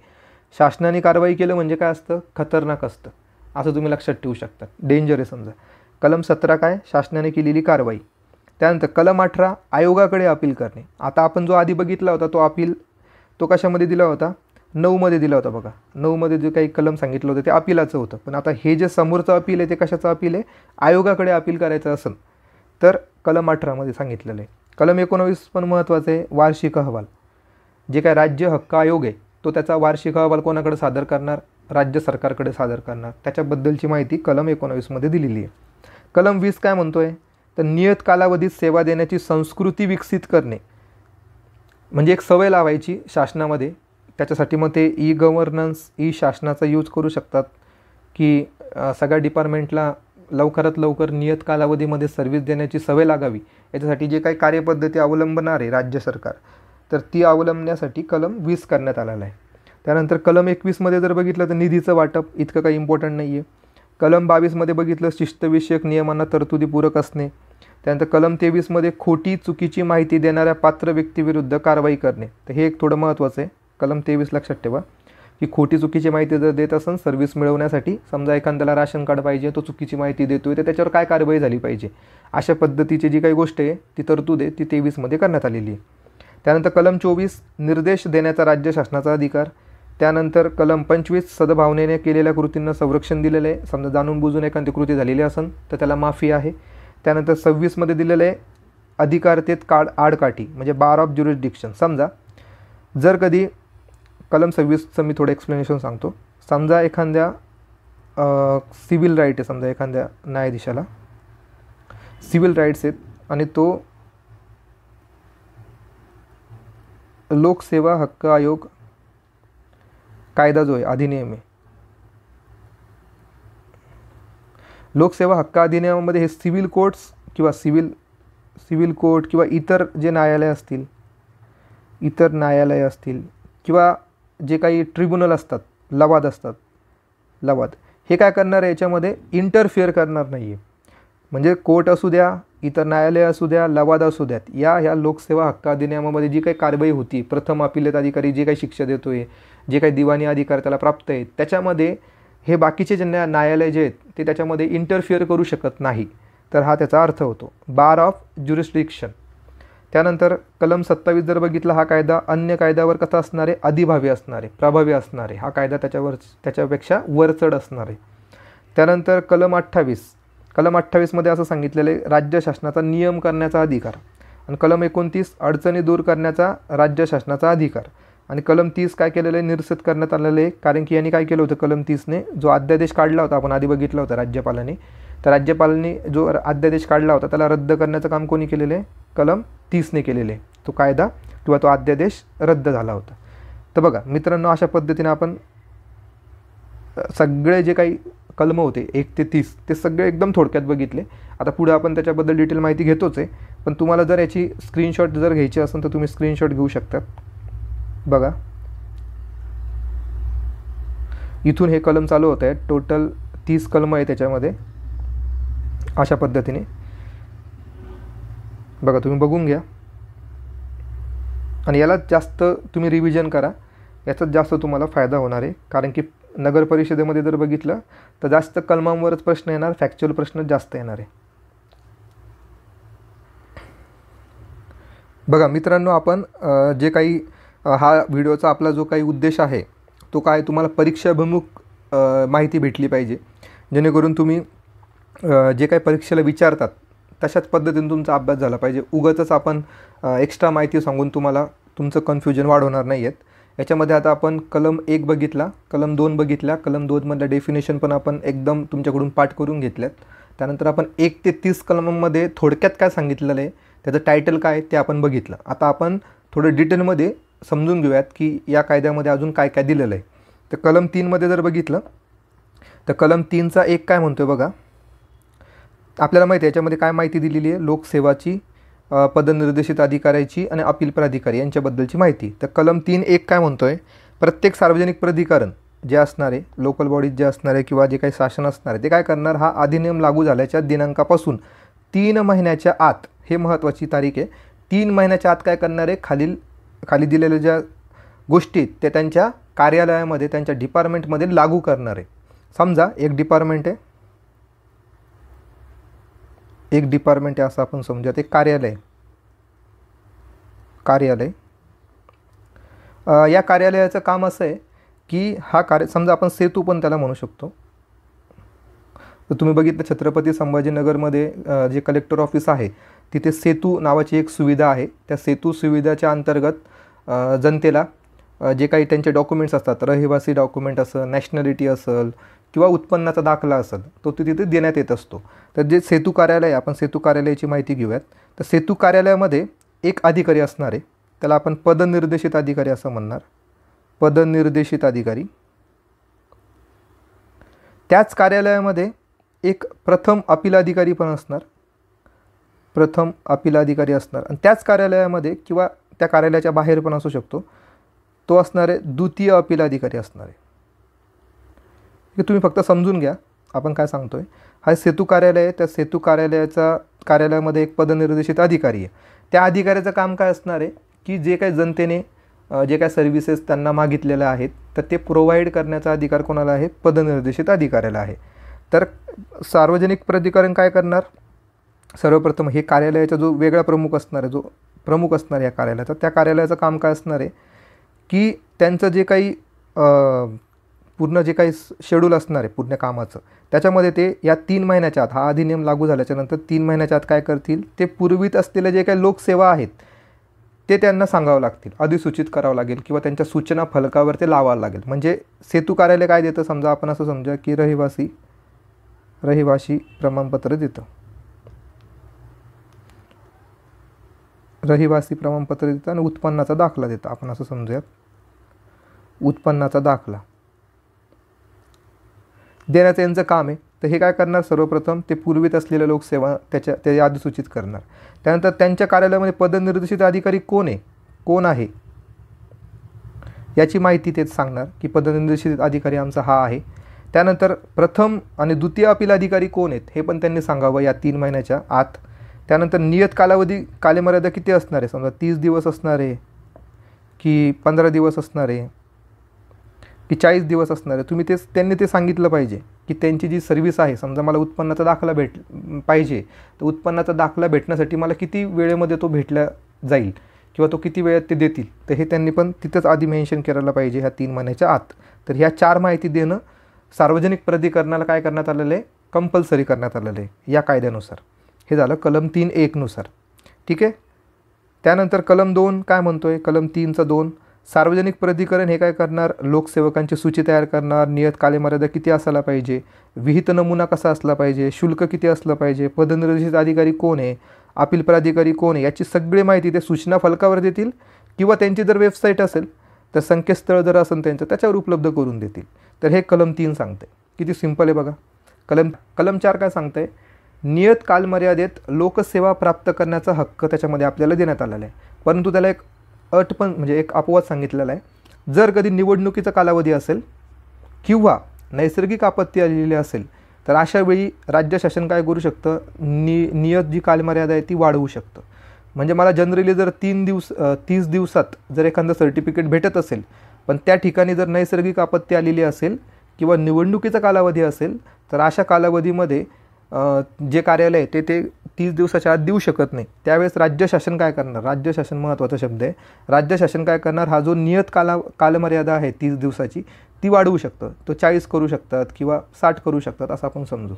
शासनाने कारवाई केलं म्हणजे काय असतं खतरनाक असतं असं तुम्ही लक्षात ठेवू शकता डेंजर आहे समजा कलम सतरा काय शासनाने केलेली कारवाई त्यानंतर कलम अठरा आयोगाकडे अपील करणे आता आपण जो आधी बघितला होता तो अपील तो कशामध्ये दिला होता नऊमध्ये दिला होता बघा नऊमध्ये जे काही कलम सांगितलं होतं ते अपिलाचं होतं पण आता हे जे समोरचं अपील आहे ते कशाचं अपील आहे आयोगाकडे अपील करायचं असेल तर कलम अठरामध्ये सांगितलेलं आहे कलम एकोणावीस पण महत्त्वाचं आहे वार्षिक अहवाल जे काय राज्य हक्क आयोग आहे तो त्याचा वार्षिक अहवाल कोणाकडे सादर करणार राज्य सरकारकडे सादर करणार त्याच्याबद्दलची माहिती कलम एकोणावीसमध्ये दिलेली आहे कलम वीस काय म्हणतो आहे तर नियत कालावधीत सेवा देण्याची संस्कृती विकसित करणे म्हणजे एक सवय लावायची शासनामध्ये त्याच्यासाठी मग ते ई गव्हर्नन्स ई शासनाचा यूज करू शकतात की सगळ्या डिपार्टमेंटला लवकरात लवकर नियत कालावधीमध्ये सर्व्हिस देण्याची सवय लागावी याच्यासाठी जे काही कार्यपद्धती अवलंबणार आहे राज्य सरकार तर ती अवलंबण्यासाठी कलम वीस करण्यात आलेला आहे त्यानंतर कलम एकवीसमध्ये जर बघितलं तर निधीचं वाटप इतकं काही इम्पॉर्टंट नाही आहे कलम बावीसमध्ये बघितलं शिस्तविषयक नियमांना तरतुदीपूरक असणे त्यानंतर कलम तेवीसमध्ये खोटी चुकीची माहिती देणाऱ्या पात्र व्यक्तीविरुद्ध कारवाई करणे तर हे एक थोडं महत्त्वाचं आहे कलम तेवीस लक्षात ठेवा की खोटी चुकीची माहिती जर देत असेल सर्व्हिस मिळवण्यासाठी समजा एखाद्याला राशन कार्ड पाहिजे तो चुकीची माहिती देतोय तर त्याच्यावर काय कारवाई झाली पाहिजे अशा पद्धतीची जी काही गोष्ट आहे ती तरतूद आहे ती तेवीसमध्ये करण्यात आलेली आहे त्यानंतर कलम चोवीस निर्देश देण्याचा राज्य शासनाचा अधिकार त्यानंतर कलम पंचवीस सद्भावनेने केलेल्या कृतींना संरक्षण दिलेलं आहे समजा जाणून बुजून एखादी कृती झालेली असेल तर त्याला माफी आहे त्यानंतर सव्वीसमध्ये दिलेलं आहे अधिकारतेत काळ आडकाठी म्हणजे बार ऑफ ज्युरिस्डिक्शन समजा जर कधी कलम सव्वीसचं मी थोडं एक्सप्लेनेशन सांगतो समजा एखाद्या सिव्हिल राईट आहे समजा एखाद्या न्यायाधीशाला सिव्हिल राईट्स आहेत आणि तो लोकसेवा हक्क आयोग कायदा जो आहे अधिनियम आहे लोकसेवा हक्क अधिनियमामध्ये हे सिव्हिल कोर्ट्स किंवा सिव्हिल सिव्हिल कोर्ट किंवा इतर जे न्यायालय असतील इतर न्यायालय असतील किंवा जे काही ट्रिब्युनल असतात लवाद असतात लवाद हे काय करणार आहे याच्यामध्ये इंटरफिअर करणार नाही आहे म्हणजे कोर्ट असू द्या इतर न्यायालय असू द्या लवाद असू द्यात या ह्या लोकसेवा हक्क अधिनियमामध्ये जी काही कारवाई होती प्रथम अपिलेत अधिकारी जे काही शिक्षा देतो आहे जे काही दिवाणी अधिकार त्याला प्राप्त आहेत त्याच्यामध्ये हे बाकीचे जे न्या न्यायालय जे आहेत ते त्याच्यामध्ये इंटरफिअर करू शकत नाही तर हा त्याचा अर्थ होतो बार ऑफ ज्युरिस्डिक्शन त्यानंतर कलम सत्तावीस जर बघितला हा कायदा अन्य कायद्यावर कसा असणारे अधिभावी असणारे प्रभावी असणारे हा कायदा त्याच्यावर त्याच्यापेक्षा वरचढ असणारे त्यानंतर कलम अठ्ठावीस कलम अठ्ठावीसमध्ये असं सांगितलेलं आहे राज्य शासनाचा नियम करण्याचा अधिकार आणि कलम एकोणतीस अडचणी दूर करण्याचा राज्य शासनाचा अधिकार आणि कलम तीस काय केलेलं आहे निरसित करण्यात आलेलं आहे कारण की यांनी काय केलं होतं कलम तीसने जो अध्यादेश काढला होता आपण आधी बघितला होता राज्यपालाने तर राज्यपालांनी जो अध्यादेश काढला होता त्याला रद्द करण्याचं काम कोणी केलेलं आहे कलम तीसने केलेले तो कायदा किंवा तो अध्यादेश रद्द झाला होता तर बघा मित्रांनो अशा पद्धतीने आपण सगळे जे काही कलम होते एक ते तीस ते सगळे एकदम थोडक्यात बघितले आता पुढे आपण त्याच्याबद्दल डिटेल माहिती घेतोच आहे पण तुम्हाला जर याची स्क्रीनशॉट जर घ्यायची असेल तर तुम्ही स्क्रीनशॉट घेऊ शकतात बघा इथून हे कलम चालू होत आहेत टोटल तीस कलम आहे त्याच्यामध्ये अशा पद्धतीने बघा तुम्ही बघून घ्या आणि याला जास्त तुम्ही रिव्हिजन करा याचाच जास्त तुम्हाला फायदा होणार आहे कारण की नगर परिषदेमध्ये जर बघितलं तर जास्त कलमांवरच प्रश्न येणार फॅक्च्युअल प्रश्न जास्त येणार आहे बघा मित्रांनो आपण जे काही हा व्हिडिओचा आपला जो काही उद्देश आहे तो काय तुम्हाला परीक्षाभिमुख माहिती भेटली पाहिजे जेणेकरून तुम्ही जे काही परीक्षेला विचारतात तशाच पद्धतीने तुमचा अभ्यास झाला पाहिजे उगाचच आपण एक्स्ट्रा माहिती सांगून तुम्हाला तुमचं कन्फ्युजन वाढवणार नाही आहेत याच्यामध्ये आता आपण कलम एक बघितला कलम दोन बघितल्या कलम दोनमधल्या डेफिनेशन पण आपण एकदम तुमच्याकडून पाठ करून घेतल्यात त्यानंतर आपण एक ते तीस कलमांमध्ये थोडक्यात काय सांगितलेलं आहे त्याचं टायटल काय ते आपण बघितलं आता आपण थोडं डिटेलमध्ये समजून घेऊयात की या कायद्यामध्ये अजून काय काय दिलेलं आहे तर कलम तीनमध्ये जर बघितलं तर कलम तीनचा एक काय म्हणतो आहे बघा आपल्याला माहिती आहे याच्यामध्ये काय माहिती दिलेली आहे लोकसेवाची पदनिर्देशित अधिकाऱ्याची आणि अपील प्राधिकारी यांच्याबद्दलची माहिती तर कलम तीन एक काय म्हणतो आहे प्रत्येक सार्वजनिक प्राधिकरण जे असणारे लोकल बॉडीज जे असणारे किंवा जे काही शासन असणार आहे ते काय करणार हा अधिनियम लागू झाल्याच्या दिनांकापासून तीन महिन्याच्या आत हे महत्त्वाची तारीख आहे तीन महिन्याच्या आत काय करणार आहे खालील खाली दिलेल्या ज्या गोष्टी ते त्यांच्या कार्यालयामध्ये त्यांच्या डिपार्टमेंटमध्ये लागू करणार आहे समजा एक डिपार्टमेंट आहे एक डिपार्टमेंट आहे असं आपण समजूयात ते कार्यालय कार्यालय या कार्यालयाचं काम असं आहे की हा कार्य समजा आपण सेतू पण त्याला म्हणू शकतो तर तुम्ही बघितलं छत्रपती संभाजीनगरमध्ये जे कलेक्टर ऑफिस आहे तिथे सेतू नावाची एक सुविधा आहे त्या सेतू सुविधाच्या अंतर्गत जनतेला जे काही त्यांचे डॉक्युमेंट्स असतात रहिवासी डॉक्युमेंट असेल नॅशनॅलिटी असेल किंवा उत्पन्नाचा दाखला असेल तो तिथे देण्यात येत असतो तर जे सेतू कार्यालय आपण सेतू कार्यालयाची माहिती घेऊयात तर सेतू कार्यालयामध्ये एक अधिकारी असणार आहे त्याला आपण पदनिर्देशित अधिकारी असं म्हणणार पदनिर्देशित अधिकारी त्याच कार्यालयामध्ये एक प्रथम अपील अधिकारी पण असणार प्रथम अपील अधिकारी असणार आणि त्याच कार्यालयामध्ये किंवा त्या कार्यालयाच्या बाहेर पण असू शकतो तो असणारे द्वितीय अपील अधिकारी असणार आहे की तुम्ही फक्त समजून घ्या आपण काय सांगतो आहे हा सेतू कार्यालय आहे त्या सेतू कार्यालयाचा कार्यालयामध्ये एक पदनिर्देशित अधिकारी आहे त्या अधिकाऱ्याचं काम काय असणार आहे की जे काही जनतेने जे काय सर्व्हिसेस त्यांना मागितलेल्या आहेत तर ते प्रोव्हाइड करण्याचा अधिकार कोणाला आहे पदनिर्देशित अधिकाऱ्याला आहे तर सार्वजनिक प्राधिकरण काय करणार सर्वप्रथम हे कार्यालयाचा जो वेगळा प्रमुख असणार आहे जो प्रमुख असणार या कार्यालयाचा त्या कार्यालयाचं काम काय असणार आहे की त्यांचं जे काही पूर्ण जे काही शेड्यूल असणार आहे पूर्ण कामाचं त्याच्यामध्ये ते या तीन महिन्याच्या आत हा अधिनियम लागू झाल्याच्यानंतर तीन महिन्याच्या आत काय करतील ते पूर्वीत असलेले जे काही लोकसेवा आहेत ते त्यांना सांगावं लागतील अधिसूचित करावं लागेल किंवा त्यांच्या सूचना फलकावर ते लावावं लागेल म्हणजे सेतू कार्यालय काय देतं समजा आपण असं समजा की रहिवासी रहिवासी प्रमाणपत्र देतं रहिवासी प्रमाणपत्र देतं आणि उत्पन्नाचा दाखला देतं आपण असं समजूयात उत्पन्नाचा दाखला देण्याचं यांचं काम आहे तर हे काय करणार सर्वप्रथम ते पूर्वीत असलेल्या लोकसेवा त्याच्या ते अधिसूचित करणार त्यानंतर त्यांच्या कार्यालयामध्ये पदनिर्देशित अधिकारी कोण आहे कोण आहे याची माहिती तेच सांगणार की पदनिर्देशित अधिकारी आमचा हा आहे त्यानंतर प्रथम आणि द्वितीय अपील अधिकारी कोण आहेत हे पण त्यांनी सांगावं या तीन महिन्याच्या आत त्यानंतर नियत कालावधी कालमर्यादा किती असणार आहे समजा तीस दिवस असणार आहे की पंधरा दिवस असणार आहे की चाळीस दिवस असणार आहे तुम्ही तेच त्यांनी ते सांगितलं पाहिजे की त्यांची जी सर्व्हिस आहे समजा मला उत्पन्नाचा दाखला भेट पाहिजे तर उत्पन्नाचा दाखला भेटण्यासाठी मला किती वेळेमध्ये तो भेटला जाईल किंवा तो किती वेळात ते देतील तर हे त्यांनी पण तिथंच आधी मेन्शन करायला पाहिजे ह्या तीन महिन्याच्या आत तर ह्या चार माहिती देणं सार्वजनिक प्राधिकरणाला काय करण्यात आलेलं आहे कंपल्सरी करण्यात आलेलं आहे या कायद्यानुसार हे झालं कलम तीन एकनुसार ठीक आहे त्यानंतर कलम दोन काय म्हणतो आहे कलम तीनचा दोन सार्वजनिक प्राधिकरण हे काय करणार लोकसेवकांची सूची तयार करणार नियत कालेमर्यादा किती असायला पाहिजे विहित नमुना कसा असला पाहिजे शुल्क किती असलं पाहिजे पदनिर्देशित अधिकारी कोण आहे अपील प्राधिकारी कोण आहे याची सगळी माहिती ते सूचना फलकावर देतील किंवा त्यांची जर वेबसाईट असेल तर संकेतस्थळ जर असेल त्यांचं त्याच्यावर उपलब्ध करून देतील तर हे कलम तीन सांगते किती सिंपल आहे बघा कलम कलम चार काय आहे नियत कालमर्यादेत लोकसेवा प्राप्त करण्याचा हक्क त्याच्यामध्ये आपल्याला देण्यात आलेला आहे परंतु त्याला एक अट पण म्हणजे एक अपवाद सांगितलेला आहे जर कधी निवडणुकीचा कालावधी असेल किंवा नैसर्गिक आपत्ती आलेली असेल तर अशावेळी राज्य शासन काय करू शकतं नि नियत जी कालमर्यादा आहे ती वाढवू शकतं म्हणजे मला जनरली जर तीन दिवस तीस दिवसात जर एखादं सर्टिफिकेट भेटत असेल पण त्या ठिकाणी जर नैसर्गिक आपत्ती आलेली असेल किंवा निवडणुकीचा कालावधी असेल तर अशा कालावधीमध्ये जे कार्यालय आहे ते ते तीस दिवसाच्या आत देऊ शकत नाही त्यावेळेस राज्य शासन काय करणार राज्य शासन महत्त्वाचा शब्द आहे राज्य शासन काय करणार हा जो नियत काला कालमर्यादा आहे तीस दिवसाची ती वाढवू शकतं तो चाळीस करू शकतात किंवा साठ करू शकतात असं आपण समजू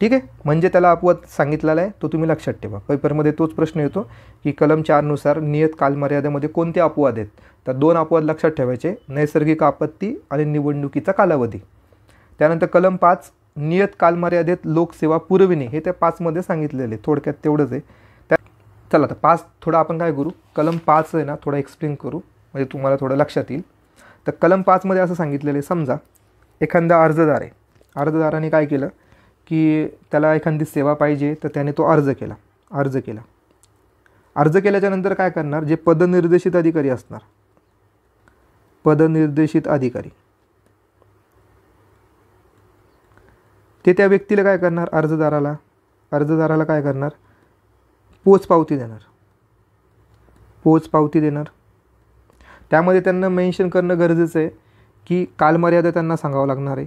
ठीक आहे म्हणजे त्याला अपवाद सांगितलेला आहे तो तुम्ही लक्षात ठेवा पेपरमध्ये तोच प्रश्न येतो की कलम चारनुसार नियत कालमर्यादेमध्ये कोणते अपवाद आहेत तर दोन अपवाद लक्षात ठेवायचे नैसर्गिक आपत्ती आणि निवडणुकीचा कालावधी त्यानंतर कलम पाच नियत कालमर्यादेत लोकसेवा पुरविणे हे त्या पाचमध्ये सांगितलेले थोडक्यात तेवढंच आहे त्या चला तर पाच थोडं आपण काय करू कलम पाच आहे ना थोडा एक्सप्लेन करू म्हणजे तुम्हाला थोडं लक्षात येईल तर कलम पाचमध्ये असं सांगितलेलं आहे समजा एखादा अर्जदार आहे अर्जदाराने काय केलं की त्याला एखादी सेवा पाहिजे तर त्याने तो अर्ज केला अर्ज केला अर्ज केल्याच्यानंतर काय करणार जे पदनिर्देशित अधिकारी असणार पदनिर्देशित अधिकारी ते त्या व्यक्तीला काय करणार अर्जदाराला अर्जदाराला काय करणार पोचपावती देणार पोचपावती देणार त्यामध्ये त्यांना मेन्शन करणं गरजेचं आहे की कालमर्यादा त्यांना सांगावं लागणार आहे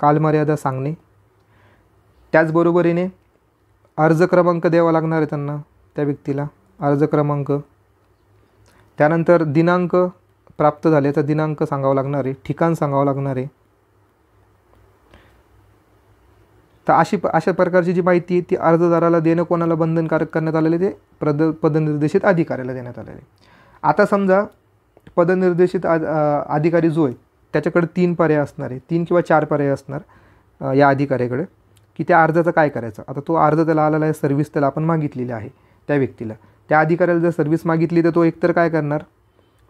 कालमर्यादा सांगणे त्याचबरोबरीने अर्ज क्रमांक द्यावा लागणार आहे त्यांना त्या व्यक्तीला अर्ज क्रमांक त्यानंतर दिनांक प्राप्त झाल्याचा दिनांक सांगावा लागणार आहे ठिकाण सांगावं लागणार आहे तर अशी अशा प्रकारची जी माहिती ती अर्जदाराला देणं कोणाला बंधनकारक करण्यात आलेले ते प्रद पदनिर्देशित अधिकाऱ्याला देण्यात आलेले आता समजा पदनिर्देशित अधिकारी जो आहे त्याच्याकडे तीन पर्याय असणार आहे तीन किंवा चार पर्याय असणार या अधिकाऱ्याकडे की त्या अर्जाचं काय करायचं आता तो अर्ज त्याला आलेला आहे सर्व्हिस त्याला आपण मागितलेली आहे त्या व्यक्तीला त्या अधिकाऱ्याला जर सर्व्हिस मागितली तर तो एकतर काय करणार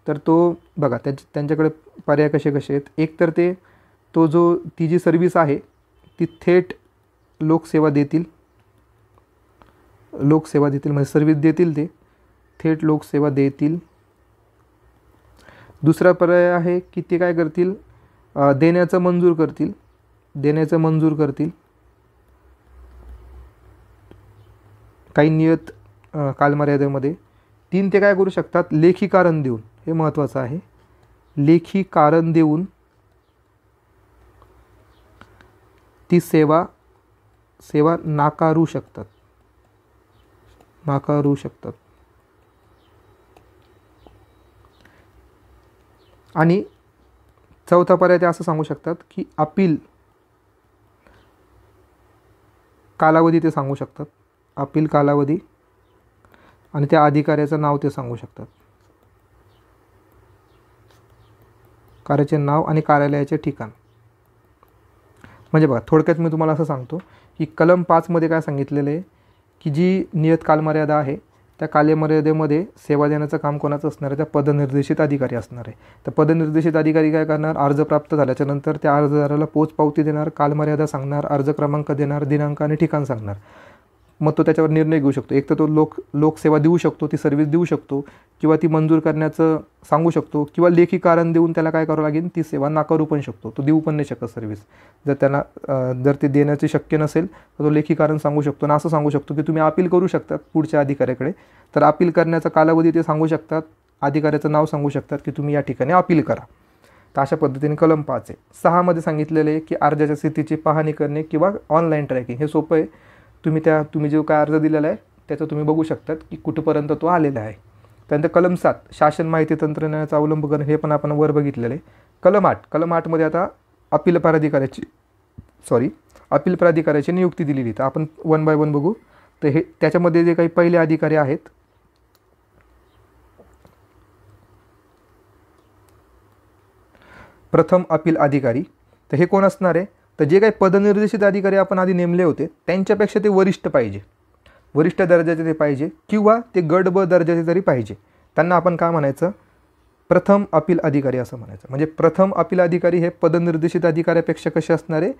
तर तो बघा त्या त्यांच्याकडे पर्याय कसे कसे आहेत एकतर ते तो जो ती जी सर्व्हिस आहे ती थेट लोकसेवा देतील लोकसेवा देतील म्हणजे सर्व्हिस देतील ते थेट लोकसेवा देतील दुसरा पर्याय आहे की ते काय करतील देण्याचं मंजूर करतील देण्याचं मंजूर करतील काही नियत कालमर्यादेमध्ये तीन ते काय करू शकतात लेखी कारण देऊन हे महत्त्वाचं आहे लेखी कारण देऊन ती सेवा सेवा नाकारू शकतात नाकारू शकतात आणि चौथा पर्याय ते असं सांगू शकतात की अपील कालावधी ते सांगू शकतात अपील कालावधी आणि त्या अधिकाऱ्याचं नाव ते सांगू शकतात कार्याचे नाव आणि कार्यालयाचे ठिकाण म्हणजे बघा थोडक्यात मी तुम्हाला असं सांगतो की कलम पाचमध्ये काय सांगितलेलं आहे की जी नियत कालमर्यादा आहे त्या कालमर्यादेमध्ये सेवा देण्याचं काम कोणाचं असणार आहे त्या पदनिर्देशित अधिकारी असणार आहे तर पदनिर्देशित अधिकारी काय करणार अर्ज प्राप्त झाल्याच्यानंतर त्या अर्जदाराला पोचपावती देणार कालमर्यादा सांगणार अर्ज क्रमांक देणार दिनांक आणि ठिकाण सांगणार मग तो त्याच्यावर निर्णय घेऊ शकतो एक तर तो लोक लोकसेवा देऊ शकतो ती सर्व्हिस देऊ शकतो किंवा ती मंजूर करण्याचं सांगू शकतो किंवा लेखी कारण देऊन त्याला काय करावं लागेल ती सेवा नाकारू पण शकतो तो देऊ पण नाही शकत सर्व्हिस जर त्याला जर ते देण्याचे शक्य नसेल तर तो लेखी कारण सांगू शकतो आणि असं सांगू शकतो की तुम्ही अपील करू शकतात पुढच्या अधिकाऱ्याकडे तर अपील करण्याचा कालावधी ते सांगू शकतात अधिकाऱ्याचं नाव सांगू शकतात की तुम्ही या ठिकाणी अपील करा तर अशा पद्धतीने कलम पाच आहे सहामध्ये सांगितलेले आहे की अर्जाच्या स्थितीची पाहणी करणे किंवा ऑनलाईन ट्रॅकिंग हे सोपं आहे तुम्ही त्या तुम्ही जो काय अर्ज दिलेला आहे त्याचा तुम्ही बघू शकतात की कुठंपर्यंत तो आलेला आहे त्यानंतर कलम सात शासन माहिती तंत्रज्ञानाचा अवलंब करणं हे पण आपण वर बघितलेलं आहे कलम आठ कलम आठमध्ये आता अपील प्राधिकाऱ्याची सॉरी अपील प्राधिकाऱ्याची नियुक्ती दिलेली तर आपण वन बाय वन बघू तर हे त्याच्यामध्ये जे काही पहिले अधिकारी आहेत प्रथम अपील अधिकारी तर हे कोण असणार आहे तर जे काही पदनिर्देशित अधिकारी आपण आधी नेमले होते त्यांच्यापेक्षा ते वरिष्ठ पाहिजे वरिष्ठ दर्जाचे ते पाहिजे किंवा ते गड ब दर्जाचे तरी पाहिजे त्यांना आपण काय म्हणायचं प्रथम अपील अधिकारी असं म्हणायचं म्हणजे प्रथम अपील अधिकारी हे पदनिर्देशित अधिकाऱ्यापेक्षा कसे असणारे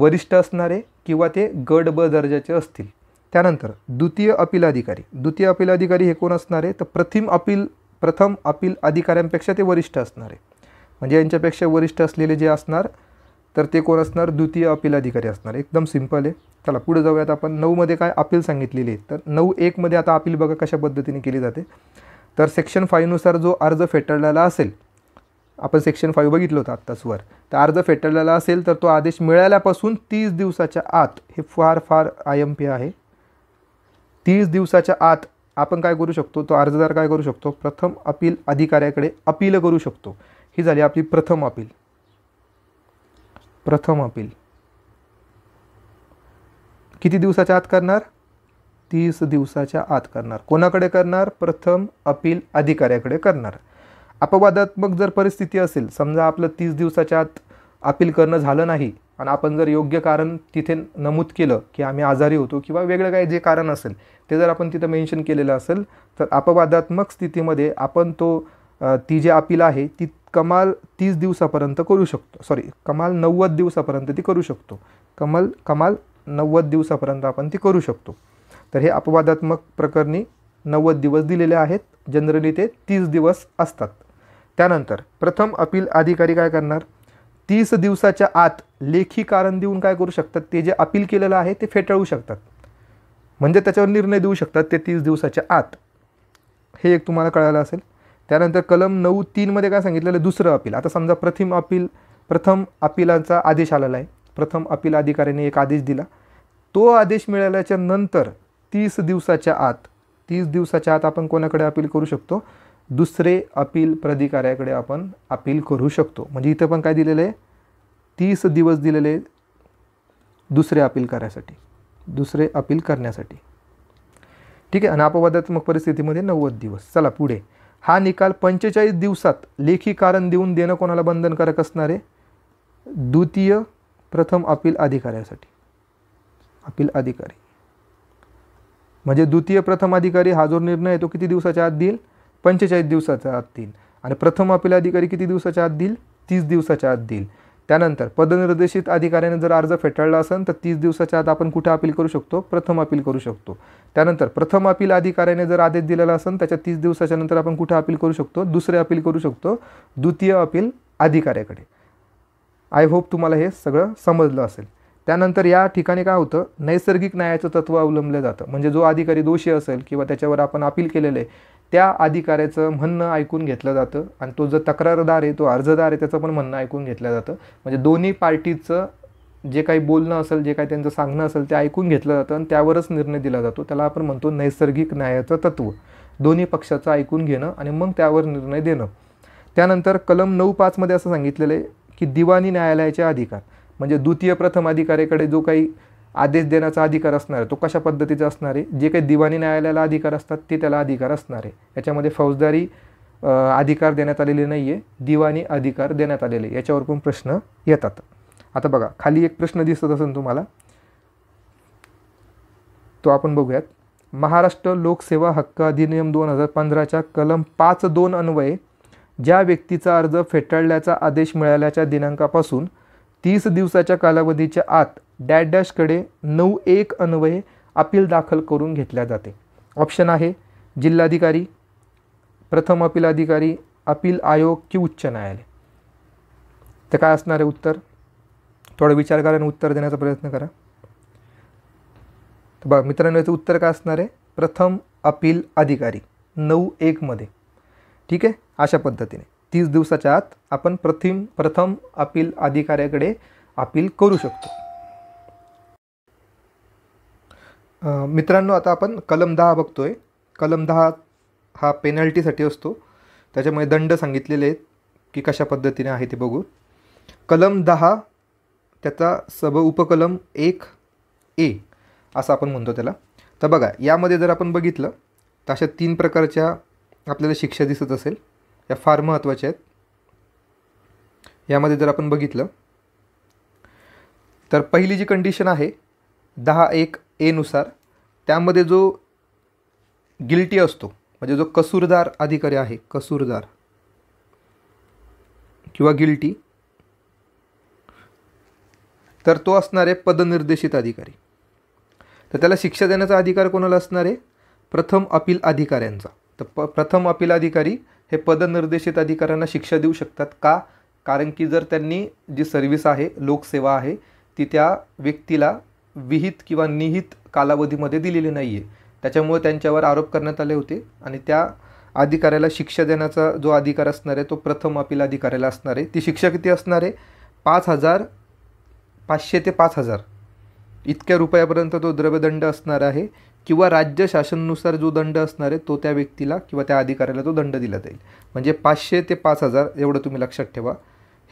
वरिष्ठ असणारे किंवा ते गड ब दर्जाचे असतील त्यानंतर द्वितीय अपील अधिकारी द्वितीय अपील अधिकारी हे कोण असणारे तर प्रथम अपील प्रथम अपील अधिकाऱ्यांपेक्षा ते वरिष्ठ असणारे म्हणजे यांच्यापेक्षा वरिष्ठ असलेले जे असणार तर ते कोण असणार द्वितीय अपील अधिकारी असणार एकदम सिम्पल आहे चला पुढे जाऊयात आपण नऊमध्ये काय अपील सांगितलेली आहे तर नऊ एकमध्ये आता अपील बघा कशा पद्धतीने केली जाते तर सेक्शन फाईव्हनुसार जो अर्ज फेटाळलेला असेल आपण सेक्शन फाईव्ह बघितलं होतं आत्ताच वर तर अर्ज फेटाळलेला असेल तर तो आदेश मिळाल्यापासून तीस दिवसाच्या आत हे फार फार आय एम पी आहे तीस दिवसाच्या आत आपण काय करू शकतो तो अर्जदार काय करू शकतो प्रथम अपील अधिकाऱ्याकडे अपील करू शकतो ही झाली आपली प्रथम अपील प्रथम अपील किती दिवसाच्या आत करणार तीस दिवसाच्या आत करणार कोणाकडे करणार प्रथम अपील अधिकाऱ्याकडे करणार अपवादात्मक जर परिस्थिती असेल समजा आपलं तीस दिवसाच्या आत अपील करणं झालं नाही आणि आपण जर योग्य कारण तिथे नमूद केलं की आम्ही आजारी होतो किंवा वेगळं काही जे कारण असेल ते जर आपण तिथं मेन्शन केलेलं असेल तर अपवादात्मक स्थितीमध्ये आपण तो ती जी अपील आहे ती कमाल तीस दिवसापर्यंत करू शकतो सॉरी कमाल नव्वद दिवसापर्यंत ती करू शकतो कमाल कमाल नव्वद दिवसापर्यंत आपण ती करू शकतो तर हे अपवादात्मक प्रकरणी नव्वद दिवस दिलेले आहेत जनरली ते तीस दिवस असतात त्यानंतर प्रथम अपील अधिकारी काय करणार तीस दिवसाच्या आत लेखी कारण देऊन काय करू शकतात ते जे अपील केलेलं आहे ते फेटाळू शकतात म्हणजे त्याच्यावर निर्णय देऊ शकतात ते तीस दिवसाच्या आत हे एक तुम्हाला कळायला असेल त्यानंतर कलम नऊ तीनमध्ये काय सांगितलेलं दुसरं अपील आता समजा प्रथम अपील प्रथम अपिलांचा आदेश आलेला आहे प्रथम अपील अधिकाऱ्याने एक आदेश दिला तो आदेश मिळाल्याच्या नंतर तीस दिवसाच्या आत तीस दिवसाच्या आत आपण कोणाकडे अपील करू शकतो दुसरे अपील प्राधिकाऱ्याकडे आपण अपील करू शकतो म्हणजे इथं पण काय दिलेलं आहे तीस दिवस दिलेले दुसरे अपील करायसाठी दुसरे अपील करण्यासाठी ठीक आहे अनापवादात्मक परिस्थितीमध्ये नव्वद दिवस चला पुढे हा निकाल पंचेचाळीस दिवसात लेखी कारण देऊन देणं कोणाला बंधनकारक असणार आहे द्वितीय प्रथम अपील अधिकाऱ्यासाठी अपील अधिकारी म्हणजे द्वितीय प्रथम अधिकारी हा जो निर्णय आहे तो किती दिवसाच्या आत देईल पंचेचाळीस दिवसाच्या आत देईल आणि प्रथम अपील अधिकारी किती दिवसाच्या आत देईल तीस दिवसाच्या आत देईल त्यानंतर पदनिर्देशित अधिकाऱ्याने जर अर्ज फेटाळला असेल तर तीस दिवसाच्या आत आपण कुठे अपील करू शकतो प्रथम अपील करू शकतो त्यानंतर प्रथम अपील अधिकाऱ्याने जर आदेश दिलेला असेल त्याच्या तीस दिवसाच्या नंतर आपण कुठं अपील करू शकतो दुसरे अपील करू शकतो द्वितीय अपील अधिकाऱ्याकडे आय होप तुम्हाला हे सगळं समजलं असेल त्यानंतर या ठिकाणी काय होतं नैसर्गिक न्यायाचं तत्व अवलंबलं जातं म्हणजे जो अधिकारी दोषी असेल किंवा त्याच्यावर आपण अपील केलेलं आहे त्या अधिकाऱ्याचं म्हणणं ऐकून घेतलं जातं आणि तो जो तक्रारदार आहे तो अर्जदार आहे त्याचं पण म्हणणं ऐकून घेतलं जातं म्हणजे दोन्ही पार्टीचं जे काही बोलणं असेल जे काही त्यांचं सांगणं असेल ते ऐकून घेतलं जातं आणि त्यावरच निर्णय दिला जातो त्याला आपण म्हणतो नैसर्गिक न्यायाचं तत्त्व दोन्ही पक्षाचं ऐकून घेणं आणि मग त्यावर निर्णय देणं त्यानंतर कलम नऊ पाचमध्ये असं सांगितलेलं आहे की दिवाणी न्यायालयाचे अधिकार म्हणजे द्वितीय प्रथम अधिकाऱ्याकडे जो काही आदेश देण्याचा अधिकार असणार आहे तो कशा पद्धतीचा असणार आहे जे काही दिवाणी न्यायालयाला अधिकार असतात ते त्याला अधिकार असणार आहे याच्यामध्ये फौजदारी अधिकार देण्यात आलेले नाही आहे दिवाणी अधिकार देण्यात आलेले याच्यावर पण प्रश्न येतात आता बघा खाली एक प्रश्न दिसत असेल तुम्हाला तो आपण बघूयात महाराष्ट्र लोकसेवा हक्क अधिनियम दोन हजार पंधराच्या कलम पाच दोन अन्वये ज्या व्यक्तीचा अर्ज फेटाळल्याचा आदेश मिळाल्याच्या दिनांकापासून तीस दिवसाच्या कालावधीच्या आत डॅश डॅशकडे नऊ एक अन्वये अपील दाखल करून घेतल्या जाते ऑप्शन आहे जिल्हाधिकारी प्रथम अपील अधिकारी अपील आयोग की उच्च न्यायालय तर काय असणार आहे उत्तर थोडं विचार करा आणि उत्तर देण्याचा प्रयत्न करा तर बघा मित्रांनो याचं उत्तर काय असणार आहे प्रथम अपील अधिकारी नऊ एकमध्ये ठीक आहे अशा पद्धतीने तीस दिवसाच्या आत आपण प्रथम प्रथम अपील अधिकाऱ्याकडे अपील करू शकतो मित्रांनो आता आपण कलम दहा बघतोय कलम दहा हा पेनल्टीसाठी असतो त्याच्यामुळे दंड सांगितलेले आहेत की कशा पद्धतीने आहे ते बघू कलम दहा त्याचा सब उपकलम एक ए असं आपण म्हणतो त्याला तर बघा यामध्ये जर आपण बघितलं तर अशा तीन प्रकारच्या आपल्याला शिक्षा दिसत असेल या फार महत्त्वाच्या आहेत यामध्ये जर आपण बघितलं तर पहिली जी कंडिशन आहे दहा एक एनुसार त्यामध्ये जो गिल्टी असतो म्हणजे जो कसूरदार अधिकारी आहे कसूरदार किंवा गिल्टी तर तो असणार आहे पदनिर्देशित अधिकारी तर त्याला शिक्षा देण्याचा अधिकार कोणाला असणार आहे प्रथम अपील अधिकाऱ्यांचा तर प प्रथम अपील अधिकारी हे पदनिर्देशित अधिकाऱ्यांना शिक्षा देऊ शकतात का कारण की जर त्यांनी जी सर्विस आहे लोकसेवा आहे ती त्या व्यक्तीला विहित किंवा निहित कालावधीमध्ये दिलेली नाही आहे त्याच्यामुळे त्यांच्यावर आरोप करण्यात आले होते आणि त्या अधिकाऱ्याला शिक्षा देण्याचा जो अधिकार असणार आहे तो प्रथम अपील अधिकाऱ्याला असणार आहे ती शिक्षा किती असणार आहे पाच हजार पाचशे ते पाच हजार इतक्या रुपयापर्यंत तो द्रव्यदंड असणार आहे किंवा राज्य शासनानुसार जो दंड असणार आहे तो त्या व्यक्तीला किंवा त्या अधिकाऱ्याला तो दंड दिला जाईल म्हणजे पाचशे ते पाच हजार एवढं तुम्ही लक्षात ठेवा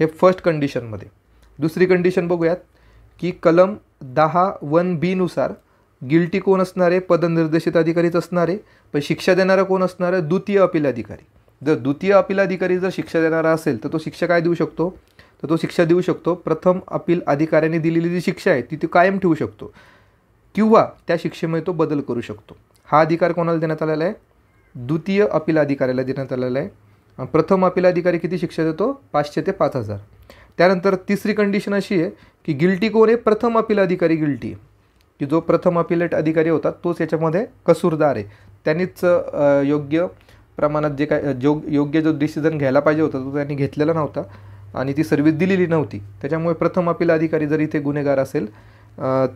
हे फर्स्ट कंडिशनमध्ये दुसरी कंडिशन बघूयात की कलम दहा वन बीनुसार गिल्टी कोण असणारे पदनिर्देशित अधिकारीच असणारे पण शिक्षा देणारा कोण आहे द्वितीय अपील अधिकारी जर द्वितीय अपील अधिकारी जर शिक्षा देणारा असेल तर तो शिक्षा काय देऊ शकतो तर तो शिक्षा देऊ शकतो प्रथम अपील अधिकाऱ्याने दिलेली जी शिक्षा आहे ती तो कायम ठेवू शकतो किंवा त्या शिक्षेमध्ये तो बदल करू शकतो हा अधिकार कोणाला देण्यात आलेला आहे द्वितीय अपील अधिकाऱ्याला देण्यात आलेला आहे प्रथम अपील अधिकारी किती शिक्षा देतो पाचशे ते पाच हजार त्यानंतर तिसरी कंडिशन अशी आहे की गिल्टी कोण आहे प्रथम अपील अधिकारी गिल्टी की जो प्रथम अपिलेट अधिकारी होता तोच याच्यामध्ये कसूरदार आहे त्यांनीच योग्य प्रमाणात जे काय जो योग्य जो डिसिजन घ्यायला पाहिजे होता तो त्यांनी घेतलेला नव्हता आणि ती सर्विस दिलेली नव्हती त्याच्यामुळे प्रथम अपील अधिकारी जर इथे गुन्हेगार असेल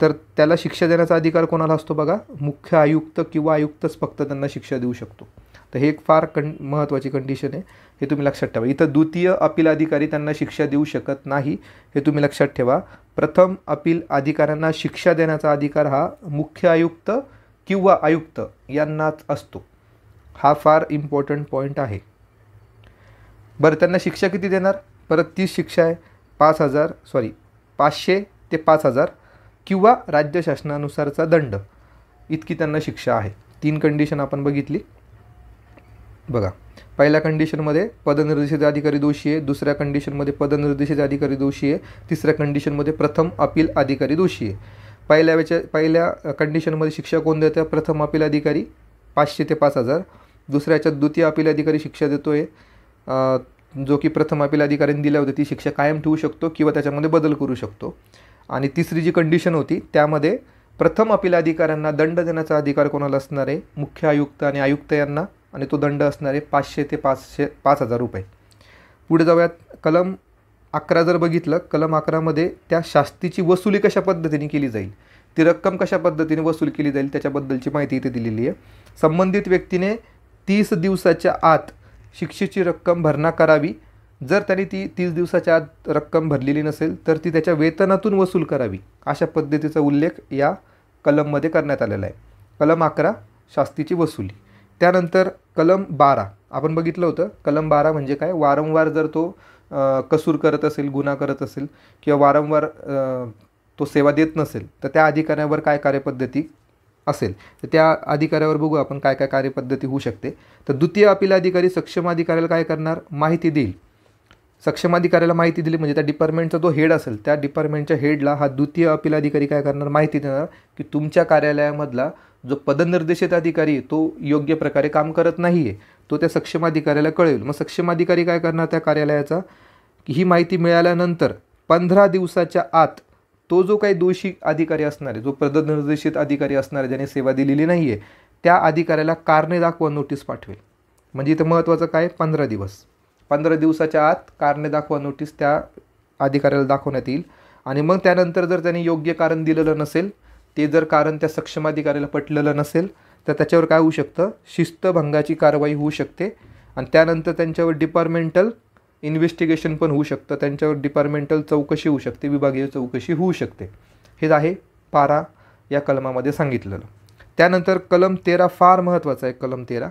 तर त्याला शिक्षा देण्याचा अधिकार कोणाला असतो बघा मुख्य आयुक्त किंवा आयुक्तच फक्त त्यांना शिक्षा देऊ शकतो तर हे एक फार कं महत्त्वाची कंडिशन आहे हे तुम्ही लक्षात ठेवा इथं द्वितीय अपील अधिकारी त्यांना शिक्षा देऊ शकत नाही हे तुम्ही लक्षात ठेवा प्रथम अपील अधिकाऱ्यांना शिक्षा देण्याचा अधिकार हा मुख्य आयुक्त किंवा आयुक्त यांनाच असतो हा फार इम्पॉर्टंट पॉईंट आहे बरं त्यांना शिक्षा किती देणार परत तीच शिक्षा आहे पाच हजार सॉरी पाचशे ते पाच हजार किंवा राज्य शासनानुसारचा दंड इतकी त्यांना शिक्षा आहे तीन कंडिशन आपण बघितली बघा पहिल्या कंडिशनमध्ये पदनिर्देशित अधिकारी दोषी आहे दुसऱ्या कंडिशनमध्ये पदनिर्देशित अधिकारी दोषी आहे तिसऱ्या कंडिशनमध्ये प्रथम अपील अधिकारी दोषी आहे पहिल्या वेच्या पहिल्या कंडिशनमध्ये शिक्षा कोण देत्या प्रथम अपील अधिकारी पाचशे ते पाच हजार दुसऱ्याच्यात द्वितीय अपील अधिकारी शिक्षा देतो आहे जो की प्रथम अपील अधिकाऱ्यांनी दिल्या होत्या ती शिक्षा कायम ठेवू शकतो किंवा त्याच्यामध्ये बदल करू शकतो आणि तिसरी जी कंडिशन होती त्यामध्ये प्रथम अपील अधिकाऱ्यांना दंड देण्याचा अधिकार कोणाला असणार आहे मुख्य आयुक्त आणि आयुक्त यांना आणि तो दंड असणारे पाचशे ते पाचशे पाच हजार रुपये पुढे जाऊयात कलम अकरा जर बघितलं कलम अकरामध्ये त्या शास्तीची वसुली कशा पद्धतीने केली जाईल ती रक्कम कशा पद्धतीने वसूल केली जाईल त्याच्याबद्दलची माहिती इथे दिलेली आहे संबंधित व्यक्तीने तीस दिवसाच्या आत शिक्षेची रक्कम भरणा करावी जर त्याने ती तीस दिवसाच्या आत रक्कम भरलेली नसेल तर ती त्याच्या वेतनातून वसूल करावी अशा पद्धतीचा उल्लेख या कलममध्ये करण्यात आलेला आहे कलम अकरा शास्तीची वसुली त्यानंतर कलम बारा आपण बघितलं होतं कलम बारा म्हणजे काय वारंवार जर तो कसूर करत असेल गुन्हा करत असेल किंवा वारंवार तो सेवा देत नसेल तर त्या अधिकाऱ्यावर काय कार्यपद्धती असेल तर त्या अधिकाऱ्यावर बघू आपण काय काय कार्यपद्धती होऊ शकते तर द्वितीय अपील अधिकारी सक्षम अधिकाऱ्याला काय करणार माहिती देईल सक्षम अधिकाऱ्याला माहिती दिली म्हणजे त्या डिपार्टमेंटचा जो हेड असेल त्या डिपार्टमेंटच्या हेडला हा द्वितीय अपील अधिकारी काय करणार माहिती देणार की तुमच्या कार्यालयामधला जो पदनिर्देशित अधिकारी तो योग्य प्रकारे काम करत नाही आहे तो त्या सक्षम अधिकाऱ्याला कळेल मग सक्षम अधिकारी काय करणार त्या कार्यालयाचा ही माहिती मिळाल्यानंतर पंधरा दिवसाच्या आत तो जो काही दोषी अधिकारी असणार आहे जो पदनिर्देशित अधिकारी असणार आहे ज्याने सेवा दिलेली नाही आहे त्या अधिकाऱ्याला कारणे दाखवा नोटीस पाठवेल म्हणजे इथं महत्त्वाचं काय पंधरा दिवस पंधरा दिवसाच्या आत कारणे दाखवा नोटीस त्या अधिकाऱ्याला दाखवण्यात येईल आणि मग त्यानंतर जर त्याने योग्य कारण दिलेलं नसेल ते जर कारण त्या सक्षम अधिकाऱ्याला पटलेलं नसेल तर त्याच्यावर काय होऊ शकतं शिस्तभंगाची कारवाई होऊ शकते आणि त्यानंतर त्यांच्यावर डिपार्टमेंटल इन्व्हेस्टिगेशन पण होऊ शकतं त्यांच्यावर डिपार्टमेंटल चौकशी होऊ शकते विभागीय चौकशी होऊ शकते हे आहे पारा या कलमामध्ये सांगितलेलं त्यानंतर कलम तेरा फार महत्त्वाचा आहे कलम तेरा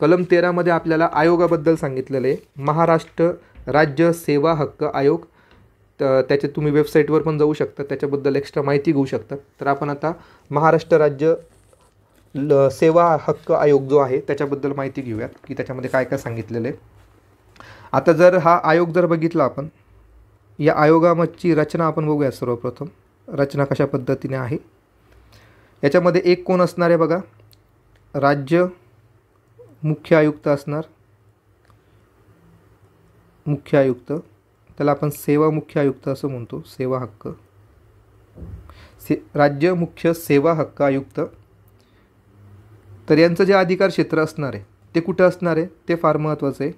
कलम तेरामध्ये आपल्याला आयोगाबद्दल सांगितलेलं आहे महाराष्ट्र राज्य सेवा हक्क आयोग तर त्याचे तुम्ही वेबसाईटवर पण जाऊ शकता त्याच्याबद्दल एक्स्ट्रा माहिती घेऊ शकता तर आपण आता महाराष्ट्र राज्य ल सेवा हक्क आयोग जो आहे त्याच्याबद्दल माहिती घेऊयात की त्याच्यामध्ये काय काय सांगितलेलं आहे आता जर हा आयोग जर बघितला आपण या आयोगामधची रचना आपण बघूया सर्वप्रथम रचना कशा पद्धतीने आहे याच्यामध्ये एक कोण असणार आहे बघा राज्य मुख्य आयुक्त असणार मुख्य आयुक्त त्याला आपण सेवा मुख्य आयुक्त असं म्हणतो सेवा हक्क से राज्य मुख्य सेवा हक्क आयुक्त तर यांचं जे अधिकार क्षेत्र असणार आहे ते कुठं असणार आहे ते फार महत्त्वाचं आहे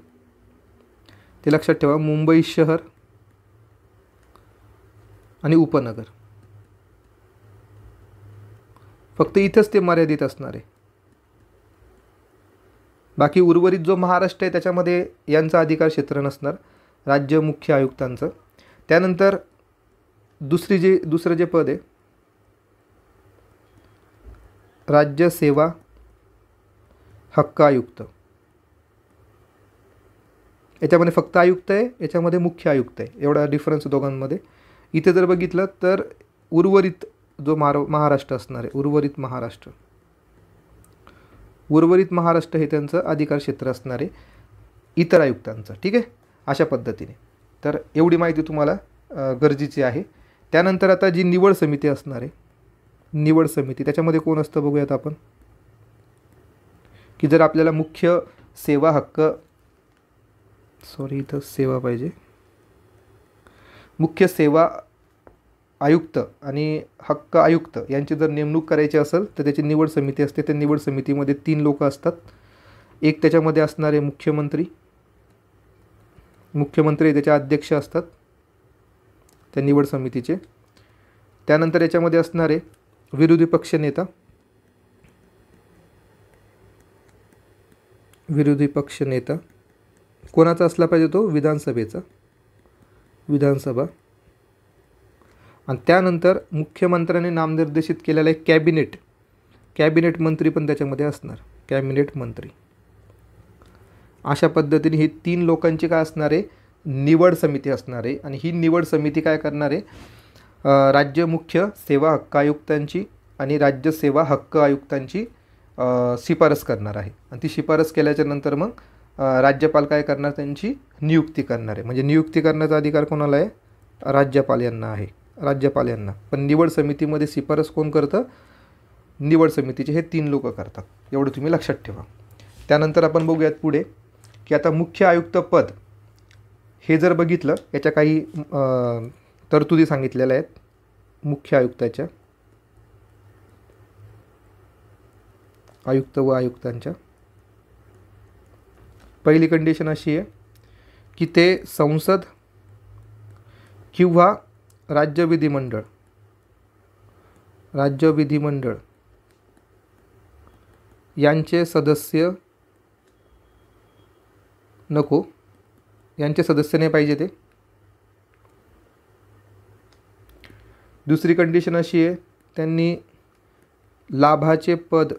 ते लक्षात ठेवा मुंबई शहर आणि उपनगर फक्त इथंच ते मर्यादित असणार आहे बाकी उर्वरित जो महाराष्ट्र आहे त्याच्यामध्ये यांचा अधिकार क्षेत्र नसणार राज्य मुख्य आयुक्तांचं त्यानंतर दुसरी जे दुसरं जे पद आहे राज्य सेवा हक्क आयुक्त याच्यामध्ये फक्त आयुक्त आहे याच्यामध्ये मुख्य आयुक्त आहे एवढा डिफरन्स दोघांमध्ये इथे जर बघितलं तर उर्वरित जो मार महाराष्ट्र असणार आहे उर्वरित महाराष्ट्र उर्वरित महाराष्ट्र हे त्यांचं अधिकार क्षेत्र असणार आहे इतर आयुक्तांचं ठीक आहे अशा पद्धतीने तर एवढी माहिती तुम्हाला गरजेची आहे त्यानंतर आता जी निवड समिती असणार आहे निवड समिती त्याच्यामध्ये कोण असतं बघूयात आपण की जर आपल्याला मुख्य सेवा हक्क सॉरी इथं सेवा पाहिजे मुख्य सेवा आयुक्त आणि हक्क आयुक्त यांची जर नेमणूक करायची असेल तर त्याची निवड समिती असते त्या निवड समितीमध्ये तीन लोक असतात एक त्याच्यामध्ये असणारे मुख्यमंत्री मुख्यमंत्री त्याच्या अध्यक्ष असतात त्या निवड समितीचे त्यानंतर याच्यामध्ये असणारे विरोधी पक्षनेता विरोधी पक्ष नेता कोणाचा असला पाहिजे तो विधानसभेचा विधानसभा आणि त्यानंतर मुख्यमंत्र्याने नामनिर्देशित केलेलं आहे कॅबिनेट कॅबिनेट मंत्री पण त्याच्यामध्ये असणार कॅबिनेट मंत्री अशा पद्धतीने ही तीन लोकांची काय असणार आहे निवड समिती असणार आहे आणि ही निवड समिती काय करणार आहे राज्य मुख्य सेवा हक्क आयुक्तांची आणि राज्य सेवा हक्क आयुक्तांची शिफारस करणार आहे आणि ती शिफारस केल्याच्या नंतर मग राज्यपाल काय करणार त्यांची नियुक्ती करणार आहे म्हणजे नियुक्ती करण्याचा अधिकार कोणाला आहे राज्यपाल यांना आहे राज्यपाल यांना पण निवड समितीमध्ये शिफारस कोण करतं निवड समितीचे हे तीन लोक करतात एवढं तुम्ही लक्षात ठेवा त्यानंतर आपण बघूयात पुढे की आता मुख्य आयुक्त पद हे जर बघितलं याच्या काही तरतुदी सांगितलेल्या आहेत मुख्य आयुक्ताच्या आयुक्त व आयुक्तांच्या पहिली कंडिशन अशी आहे की ते संसद किंवा राज्य विधिमंडळ राज्य विधिमंडळ यांचे सदस्य नको यांचे सदस्य नाही पाहिजे ते दुसरी कंडिशन अशी आहे त्यांनी लाभाचे पद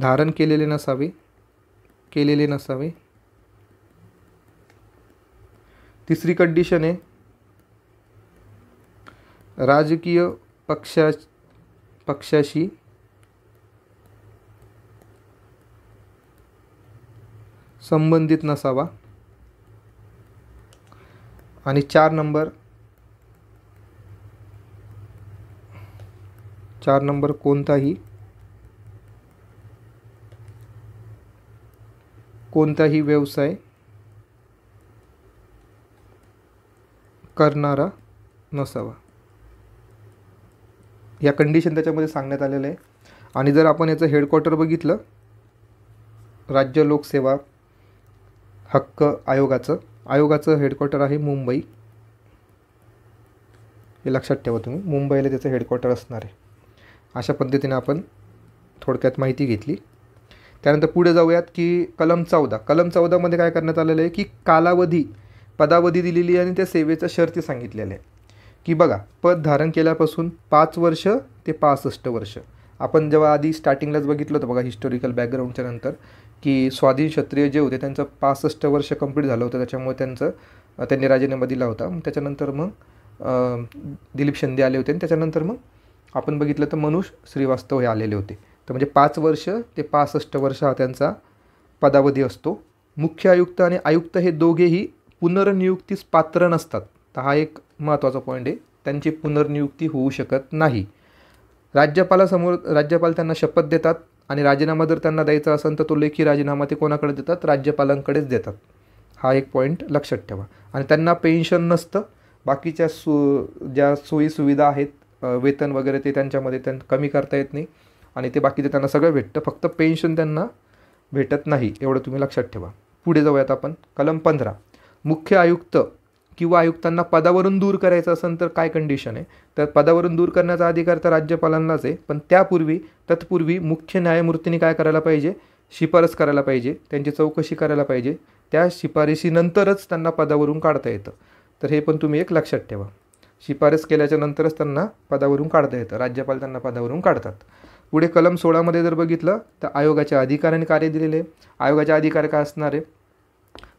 धारण केलेले नसावे केलेले नसावे तिसरी कंडिशन आहे राजकीय पक्षा पक्षाशी संबंधित नसावा आणि चार नंबर चार नंबर कोणताही कोणताही व्यवसाय करणारा नसावा या कंडिशन त्याच्यामध्ये सांगण्यात आलेलं आहे आणि जर आपण याचं हेडक्वार्टर बघितलं राज्य लोकसेवा हक्क आयोगाचं आयोगाचं हेडक्वार्टर आहे मुंबई हे लक्षात ठेवा तुम्ही मुंबईला त्याचं हेडक्वार्टर असणार आहे अशा पद्धतीने आपण थोडक्यात माहिती घेतली त्यानंतर पुढे जाऊयात की कलम चौदा कलम चौदामध्ये काय करण्यात आलेलं आहे की कालावधी पदावधी दिलेली आणि त्या सेवेच्या शर्ती सांगितलेलं आहे की बघा पद धारण केल्यापासून पाच वर्ष ते पासष्ट वर्ष आपण जेव्हा आधी स्टार्टिंगलाच बघितलं होतं बघा हिस्टॉरिकल बॅकग्राऊंडच्या नंतर की स्वाधीन क्षत्रिय जे होते त्यांचं पासष्ट वर्ष कंप्लीट झालं होतं त्याच्यामुळे त्यांचं त्यांनी राजीनामा दिला होता त्याच्यानंतर मग दिलीप शिंदे आले होते आणि त्याच्यानंतर मग आपण बघितलं तर मनुष श्रीवास्तव हे आलेले होते तर म्हणजे पाच वर्ष ते पासष्ट वर्ष हा त्यांचा पदावधी असतो मुख्य आयुक्त आणि आयुक्त हे दोघेही पुनर्नियुक्तीस पात्र नसतात तर हा एक महत्त्वाचा पॉईंट आहे त्यांची पुनर्नियुक्ती होऊ शकत नाही राज्यपालासमोर राज्यपाल त्यांना शपथ देतात आणि राजीनामा जर त्यांना द्यायचा असेल तर तो लेखी राजीनामा ते कोणाकडे देतात राज्यपालांकडेच देतात हा एक पॉईंट लक्षात ठेवा आणि त्यांना पेन्शन नसतं बाकीच्या सु ज्या सोयीसुविधा आहेत वेतन वगैरे ते त्यांच्यामध्ये त्यां कमी करता येत नाही आणि ते बाकीचं त्यांना सगळं भेटतं फक्त पेन्शन त्यांना भेटत नाही एवढं तुम्ही लक्षात ठेवा पुढे जाऊयात आपण कलम पंधरा मुख्य आयुक्त किंवा आयुक्तांना पदावरून दूर करायचं असेल तर काय कंडिशन आहे तर पदावरून दूर करण्याचा अधिकार तर राज्यपालांनाच आहे पण त्यापूर्वी तत्पूर्वी मुख्य न्यायमूर्तींनी काय करायला पाहिजे शिफारस करायला पाहिजे त्यांची चौकशी करायला पाहिजे त्या शिफारशीनंतरच त्यांना पदावरून काढता येतं तर हे पण तुम्ही एक लक्षात ठेवा शिफारस केल्याच्या नंतरच त्यांना पदावरून काढता येतं राज्यपाल त्यांना पदावरून काढतात पुढे कलम सोळामध्ये जर बघितलं तर आयोगाच्या अधिकाऱ्यांनी कार्य दिलेले आहे आयोगाचे अधिकार काय असणार आहे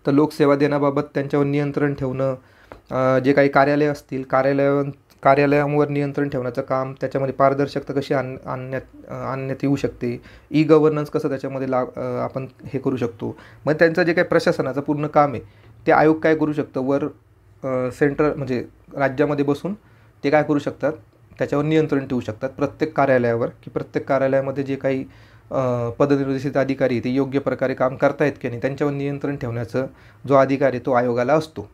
तर लोकसेवा देण्याबाबत त्यांच्यावर नियंत्रण ठेवणं जे काही कार्यालय असतील कार्यालया कार्यालयांवर नियंत्रण ठेवण्याचं काम त्याच्यामध्ये पारदर्शकता कशी आण आणण्यात आणण्यात येऊ शकते ई गव्हर्नन्स कसं त्याच्यामध्ये ला आपण हे करू शकतो मग त्यांचं जे काही प्रशासनाचं पूर्ण काम आहे ते आयोग काय करू शकतं वर सेंट्रल म्हणजे राज्यामध्ये बसून ते काय करू शकतात त्याच्यावर नियंत्रण ठेवू शकतात प्रत्येक कार्यालयावर की प्रत्येक कार्यालयामध्ये जे काही पदनिर्देशित अधिकारी ते योग्य प्रकारे काम करतायत की नाही त्यांच्यावर नियंत्रण ठेवण्याचं जो अधिकार आहे तो आयोगाला असतो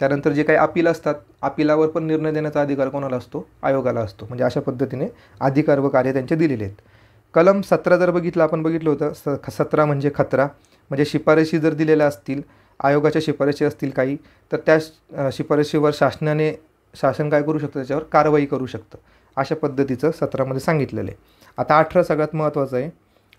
त्यानंतर जे काही अपील असतात अपिलावर पण निर्णय देण्याचा अधिकार कोणाला असतो आयोगाला असतो म्हणजे अशा पद्धतीने अधिकार व कार्य त्यांचे दिलेले आहेत कलम सतरा जर बघितलं आपण बघितलं होतं स सतरा म्हणजे खतरा म्हणजे शिफारशी जर दिलेल्या असतील आयोगाच्या शिफारशी असतील काही तर त्या शिफारशीवर शासनाने शासन काय करू शकतं त्याच्यावर कारवाई करू शकतं अशा पद्धतीचं सत्रामध्ये सांगितलेलं आहे आता अठरा सगळ्यात महत्त्वाचं आहे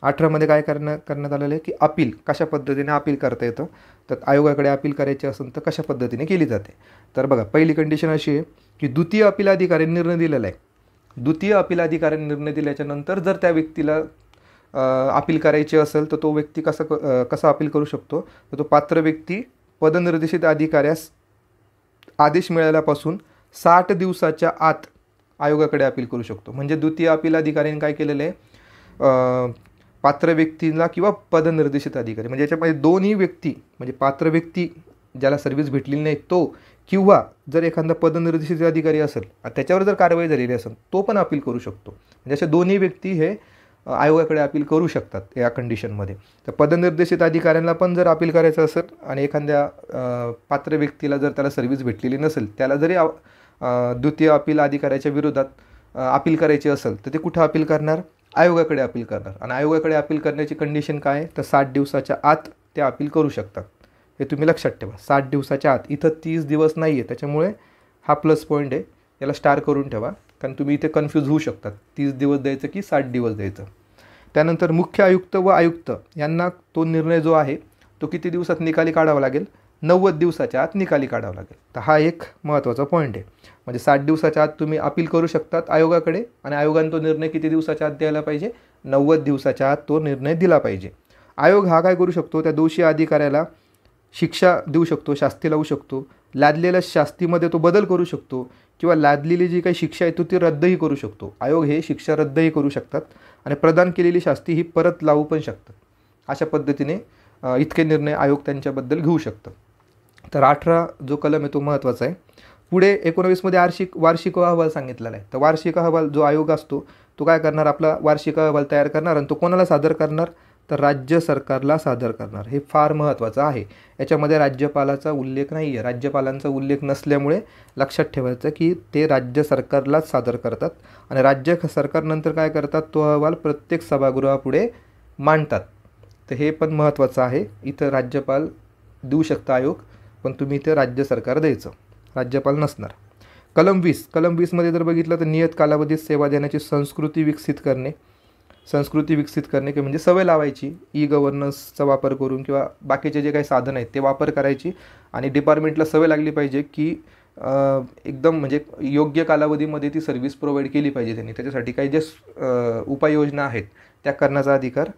अठरामध्ये काय करणं करण्यात आलेलं आहे की अपील कशा पद्धतीने अपील करता येतं तर आयोगाकडे अपील करायची असेल तर कशा पद्धतीने केली जाते तर बघा पहिली कंडिशन अशी आहे की द्वितीय अपील अधिकाऱ्यांनी निर्णय दिलेला आहे द्वितीय अपील अधिकाऱ्यांनी निर्णय दिल्याच्यानंतर जर त्या व्यक्तीला अपील करायची असेल तर तो व्यक्ती कसा क कसा अपील करू शकतो तर तो पात्र व्यक्ती पदनिर्देशित अधिकाऱ्यास आदेश मिळाल्यापासून साठ दिवसाच्या आत आयोगाकडे अपील करू शकतो म्हणजे द्वितीय अपील अधिकाऱ्याने काय केलेलं आहे पात्र व्यक्तींना किंवा पदनिर्देशित अधिकारी म्हणजे याच्यामध्ये दोन्ही व्यक्ती म्हणजे पात्र व्यक्ती ज्याला सर्व्हिस भेटलेली नाही तो किंवा जर एखादा पदनिर्देशित अधिकारी असेल त्याच्यावर जर कारवाई झालेली असेल तो पण अपील करू शकतो म्हणजे अशा दोन्ही व्यक्ती हे आयोगाकडे अपील करू शकतात या कंडिशनमध्ये तर पदनिर्देशित अधिकाऱ्यांना पण जर अपील करायचं असेल आणि एखाद्या पात्र व्यक्तीला जर त्याला सर्व्हिस भेटलेली नसेल त्याला जरी द्वितीय अपील अधिकाऱ्याच्या विरोधात अपील करायची असेल तर ते कुठं अपील करणार आयोगाकडे अपील करणार आणि आयोगाकडे अपील करण्याची कंडिशन काय आहे तर साठ दिवसाच्या आत ते अपील करू शकतात हे तुम्ही लक्षात ठेवा सात दिवसाच्या आत इथं तीस दिवस नाही आहे त्याच्यामुळे हा प्लस पॉईंट आहे याला स्टार करून ठेवा कारण तुम्ही इथे कन्फ्यूज होऊ शकतात तीस दिवस द्यायचं की साठ दिवस द्यायचं त्यानंतर मुख्य आयुक्त व आयुक्त यांना तो निर्णय जो आहे तो किती दिवसात निकाली काढावा लागेल नव्वद दिवसाच्या आत निकाली काढावा लागेल तर हा एक महत्त्वाचा पॉईंट आहे म्हणजे साठ दिवसाच्या आत तुम्ही अपील करू शकतात आयोगाकडे आणि आयोगाने तो निर्णय किती दिवसाच्या आत द्यायला पाहिजे नव्वद दिवसाच्या आत तो निर्णय दिला पाहिजे आयोग हा काय करू शकतो त्या दोषी अधिकाऱ्याला शिक्षा देऊ शकतो शास्ती लावू शकतो लादलेल्या शास्तीमध्ये तो बदल करू शकतो किंवा लादलेली जी काही शिक्षा आहे तो ती रद्दही करू शकतो आयोग हे शिक्षा रद्दही करू शकतात आणि प्रदान केलेली शास्ती ही परत लावू पण शकतात अशा पद्धतीने इतके निर्णय आयोग त्यांच्याबद्दल घेऊ शकतं तर अठरा जो कलम आहे तो महत्त्वाचा आहे पुढे एकोणवीसमध्ये आर्षिक वार्षिक अहवाल सांगितलेला आहे तर वार्षिक अहवाल जो आयोग असतो तो काय करणार आपला वार्षिक अहवाल तयार करणार आणि तो कोणाला सादर करणार तर राज्य सरकारला सादर करणार हे फार महत्त्वाचं आहे याच्यामध्ये राज्यपालाचा उल्लेख नाही आहे राज्यपालांचा उल्लेख नसल्यामुळे लक्षात ठेवायचं की ते राज्य सरकारलाच सादर करतात आणि राज्य सरकारनंतर काय करतात तो अहवाल प्रत्येक सभागृहापुढे मांडतात तर हे पण महत्त्वाचं आहे इथं राज्यपाल देऊ शकता आयोग पण तुम्ही इथं राज्य सरकार द्यायचं राज्यपाल नसणार कलम वीस कलम वीसमध्ये जर बघितलं तर नियत कालावधीत सेवा देण्याची संस्कृती विकसित करणे संस्कृती विकसित करणे की म्हणजे सवय लावायची ई गव्हर्नन्सचा वापर करून किंवा बाकीचे जे काही साधन आहेत ते वापर करायची आणि डिपार्टमेंटला सवय लागली पाहिजे की एकदम म्हणजे योग्य कालावधीमध्ये ती सर्व्हिस प्रोव्हाइड केली पाहिजे त्यांनी त्याच्यासाठी काही जे उपाययोजना आहेत त्या करण्याचा अधिकार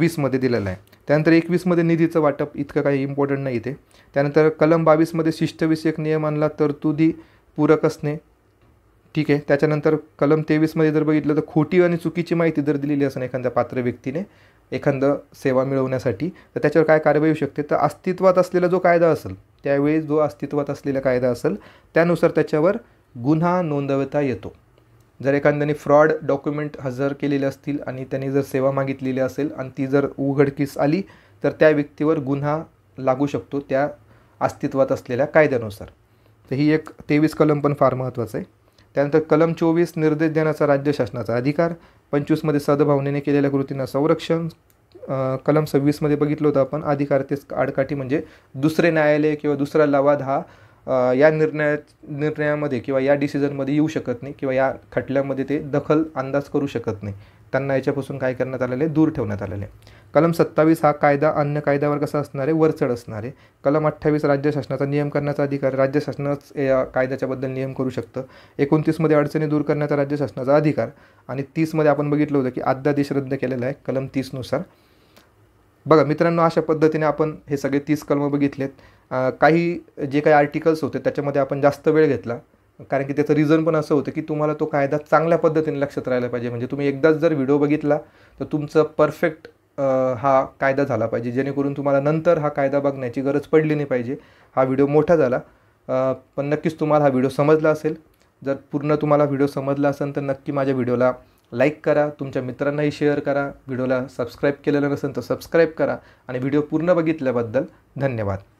वीसमध्ये दिलेला आहे त्यानंतर एकवीसमध्ये निधीचं वाटप इतकं काही इम्पॉर्टंट नाही इथे त्यानंतर कलम बावीसमध्ये शिष्टविषयक नियमांना तरतुदी पूरक असणे ठीक आहे त्याच्यानंतर कलम तेवीसमध्ये जर बघितलं तर खोटी आणि चुकीची माहिती जर दिलेली असेल एखाद्या पात्र व्यक्तीने एखादं सेवा मिळवण्यासाठी तर त्याच्यावर काय कारवाई होऊ शकते तर अस्तित्वात असलेला जो कायदा असेल त्यावेळेस जो अस्तित्वात असलेला कायदा असेल त्यानुसार त्याच्यावर गुन्हा नोंदवता येतो जर एखाद्याने फ्रॉड डॉक्युमेंट हजर केलेले असतील आणि त्यांनी जर सेवा मागितलेली असेल आणि ती जर उघडकीस आली तर त्या व्यक्तीवर गुन्हा लागू शकतो त्या अस्तित्वात असलेल्या कायद्यानुसार तर ही एक तेवीस कलम पण फार महत्त्वाचं आहे त्यानंतर कलम चोवीस निर्देश देण्याचा राज्य शासनाचा अधिकार पंचवीसमध्ये सद्भावनेने केलेल्या कृतींना संरक्षण कलम सव्वीसमध्ये बघितलं होतं आपण अधिकार तेच आडकाठी म्हणजे दुसरे न्यायालय किंवा दुसरा लवाद हा या निर्णया निर्णयामध्ये किंवा या डिसिजनमध्ये येऊ शकत नाही किंवा या खटल्यामध्ये ते दखल अंदाज करू शकत नाही त्यांना याच्यापासून काय करण्यात आलेलं आहे दूर ठेवण्यात आलेलं आहे कलम सत्तावीस हा कायदा अन्य कायद्यावर कसा असणार आहे वरचढ असणार आहे कलम अठ्ठावीस राज्य शासनाचा नियम करण्याचा अधिकार राज्य शासनाच या कायद्याच्याबद्दल नियम करू शकतं एकोणतीसमध्ये अडचणी दूर करण्याचा राज्य शासनाचा अधिकार आणि तीसमध्ये आपण बघितलं होतं की अध्यादेश रद्द केलेला आहे कलम तीसनुसार बघा मित्रांनो अशा पद्धतीने आपण हे सगळे तीस कलम बघितलेत काही जे काही आर्टिकल्स होते त्याच्यामध्ये आपण जास्त वेळ घेतला कारण की त्याचं रिझन पण असं होतं की तुम्हाला तो कायदा चांगल्या पद्धतीने लक्षात राहिला पाहिजे म्हणजे तुम्ही एकदाच जर व्हिडिओ बघितला तर तुमचं परफेक्ट हा कायदा झाला पाहिजे जेणेकरून तुम्हाला नंतर हा कायदा बघण्याची गरज पडली नाही पाहिजे हा व्हिडिओ मोठा झाला पण नक्कीच तुम्हाला हा व्हिडिओ समजला असेल जर पूर्ण तुम्हाला व्हिडिओ समजला असेल तर नक्की माझ्या व्हिडिओला लाईक करा तुमच्या मित्रांनाही शेअर करा व्हिडिओला सबस्क्राईब केलेलं नसेल तर सबस्क्राईब करा आणि व्हिडिओ पूर्ण बघितल्याबद्दल धन्यवाद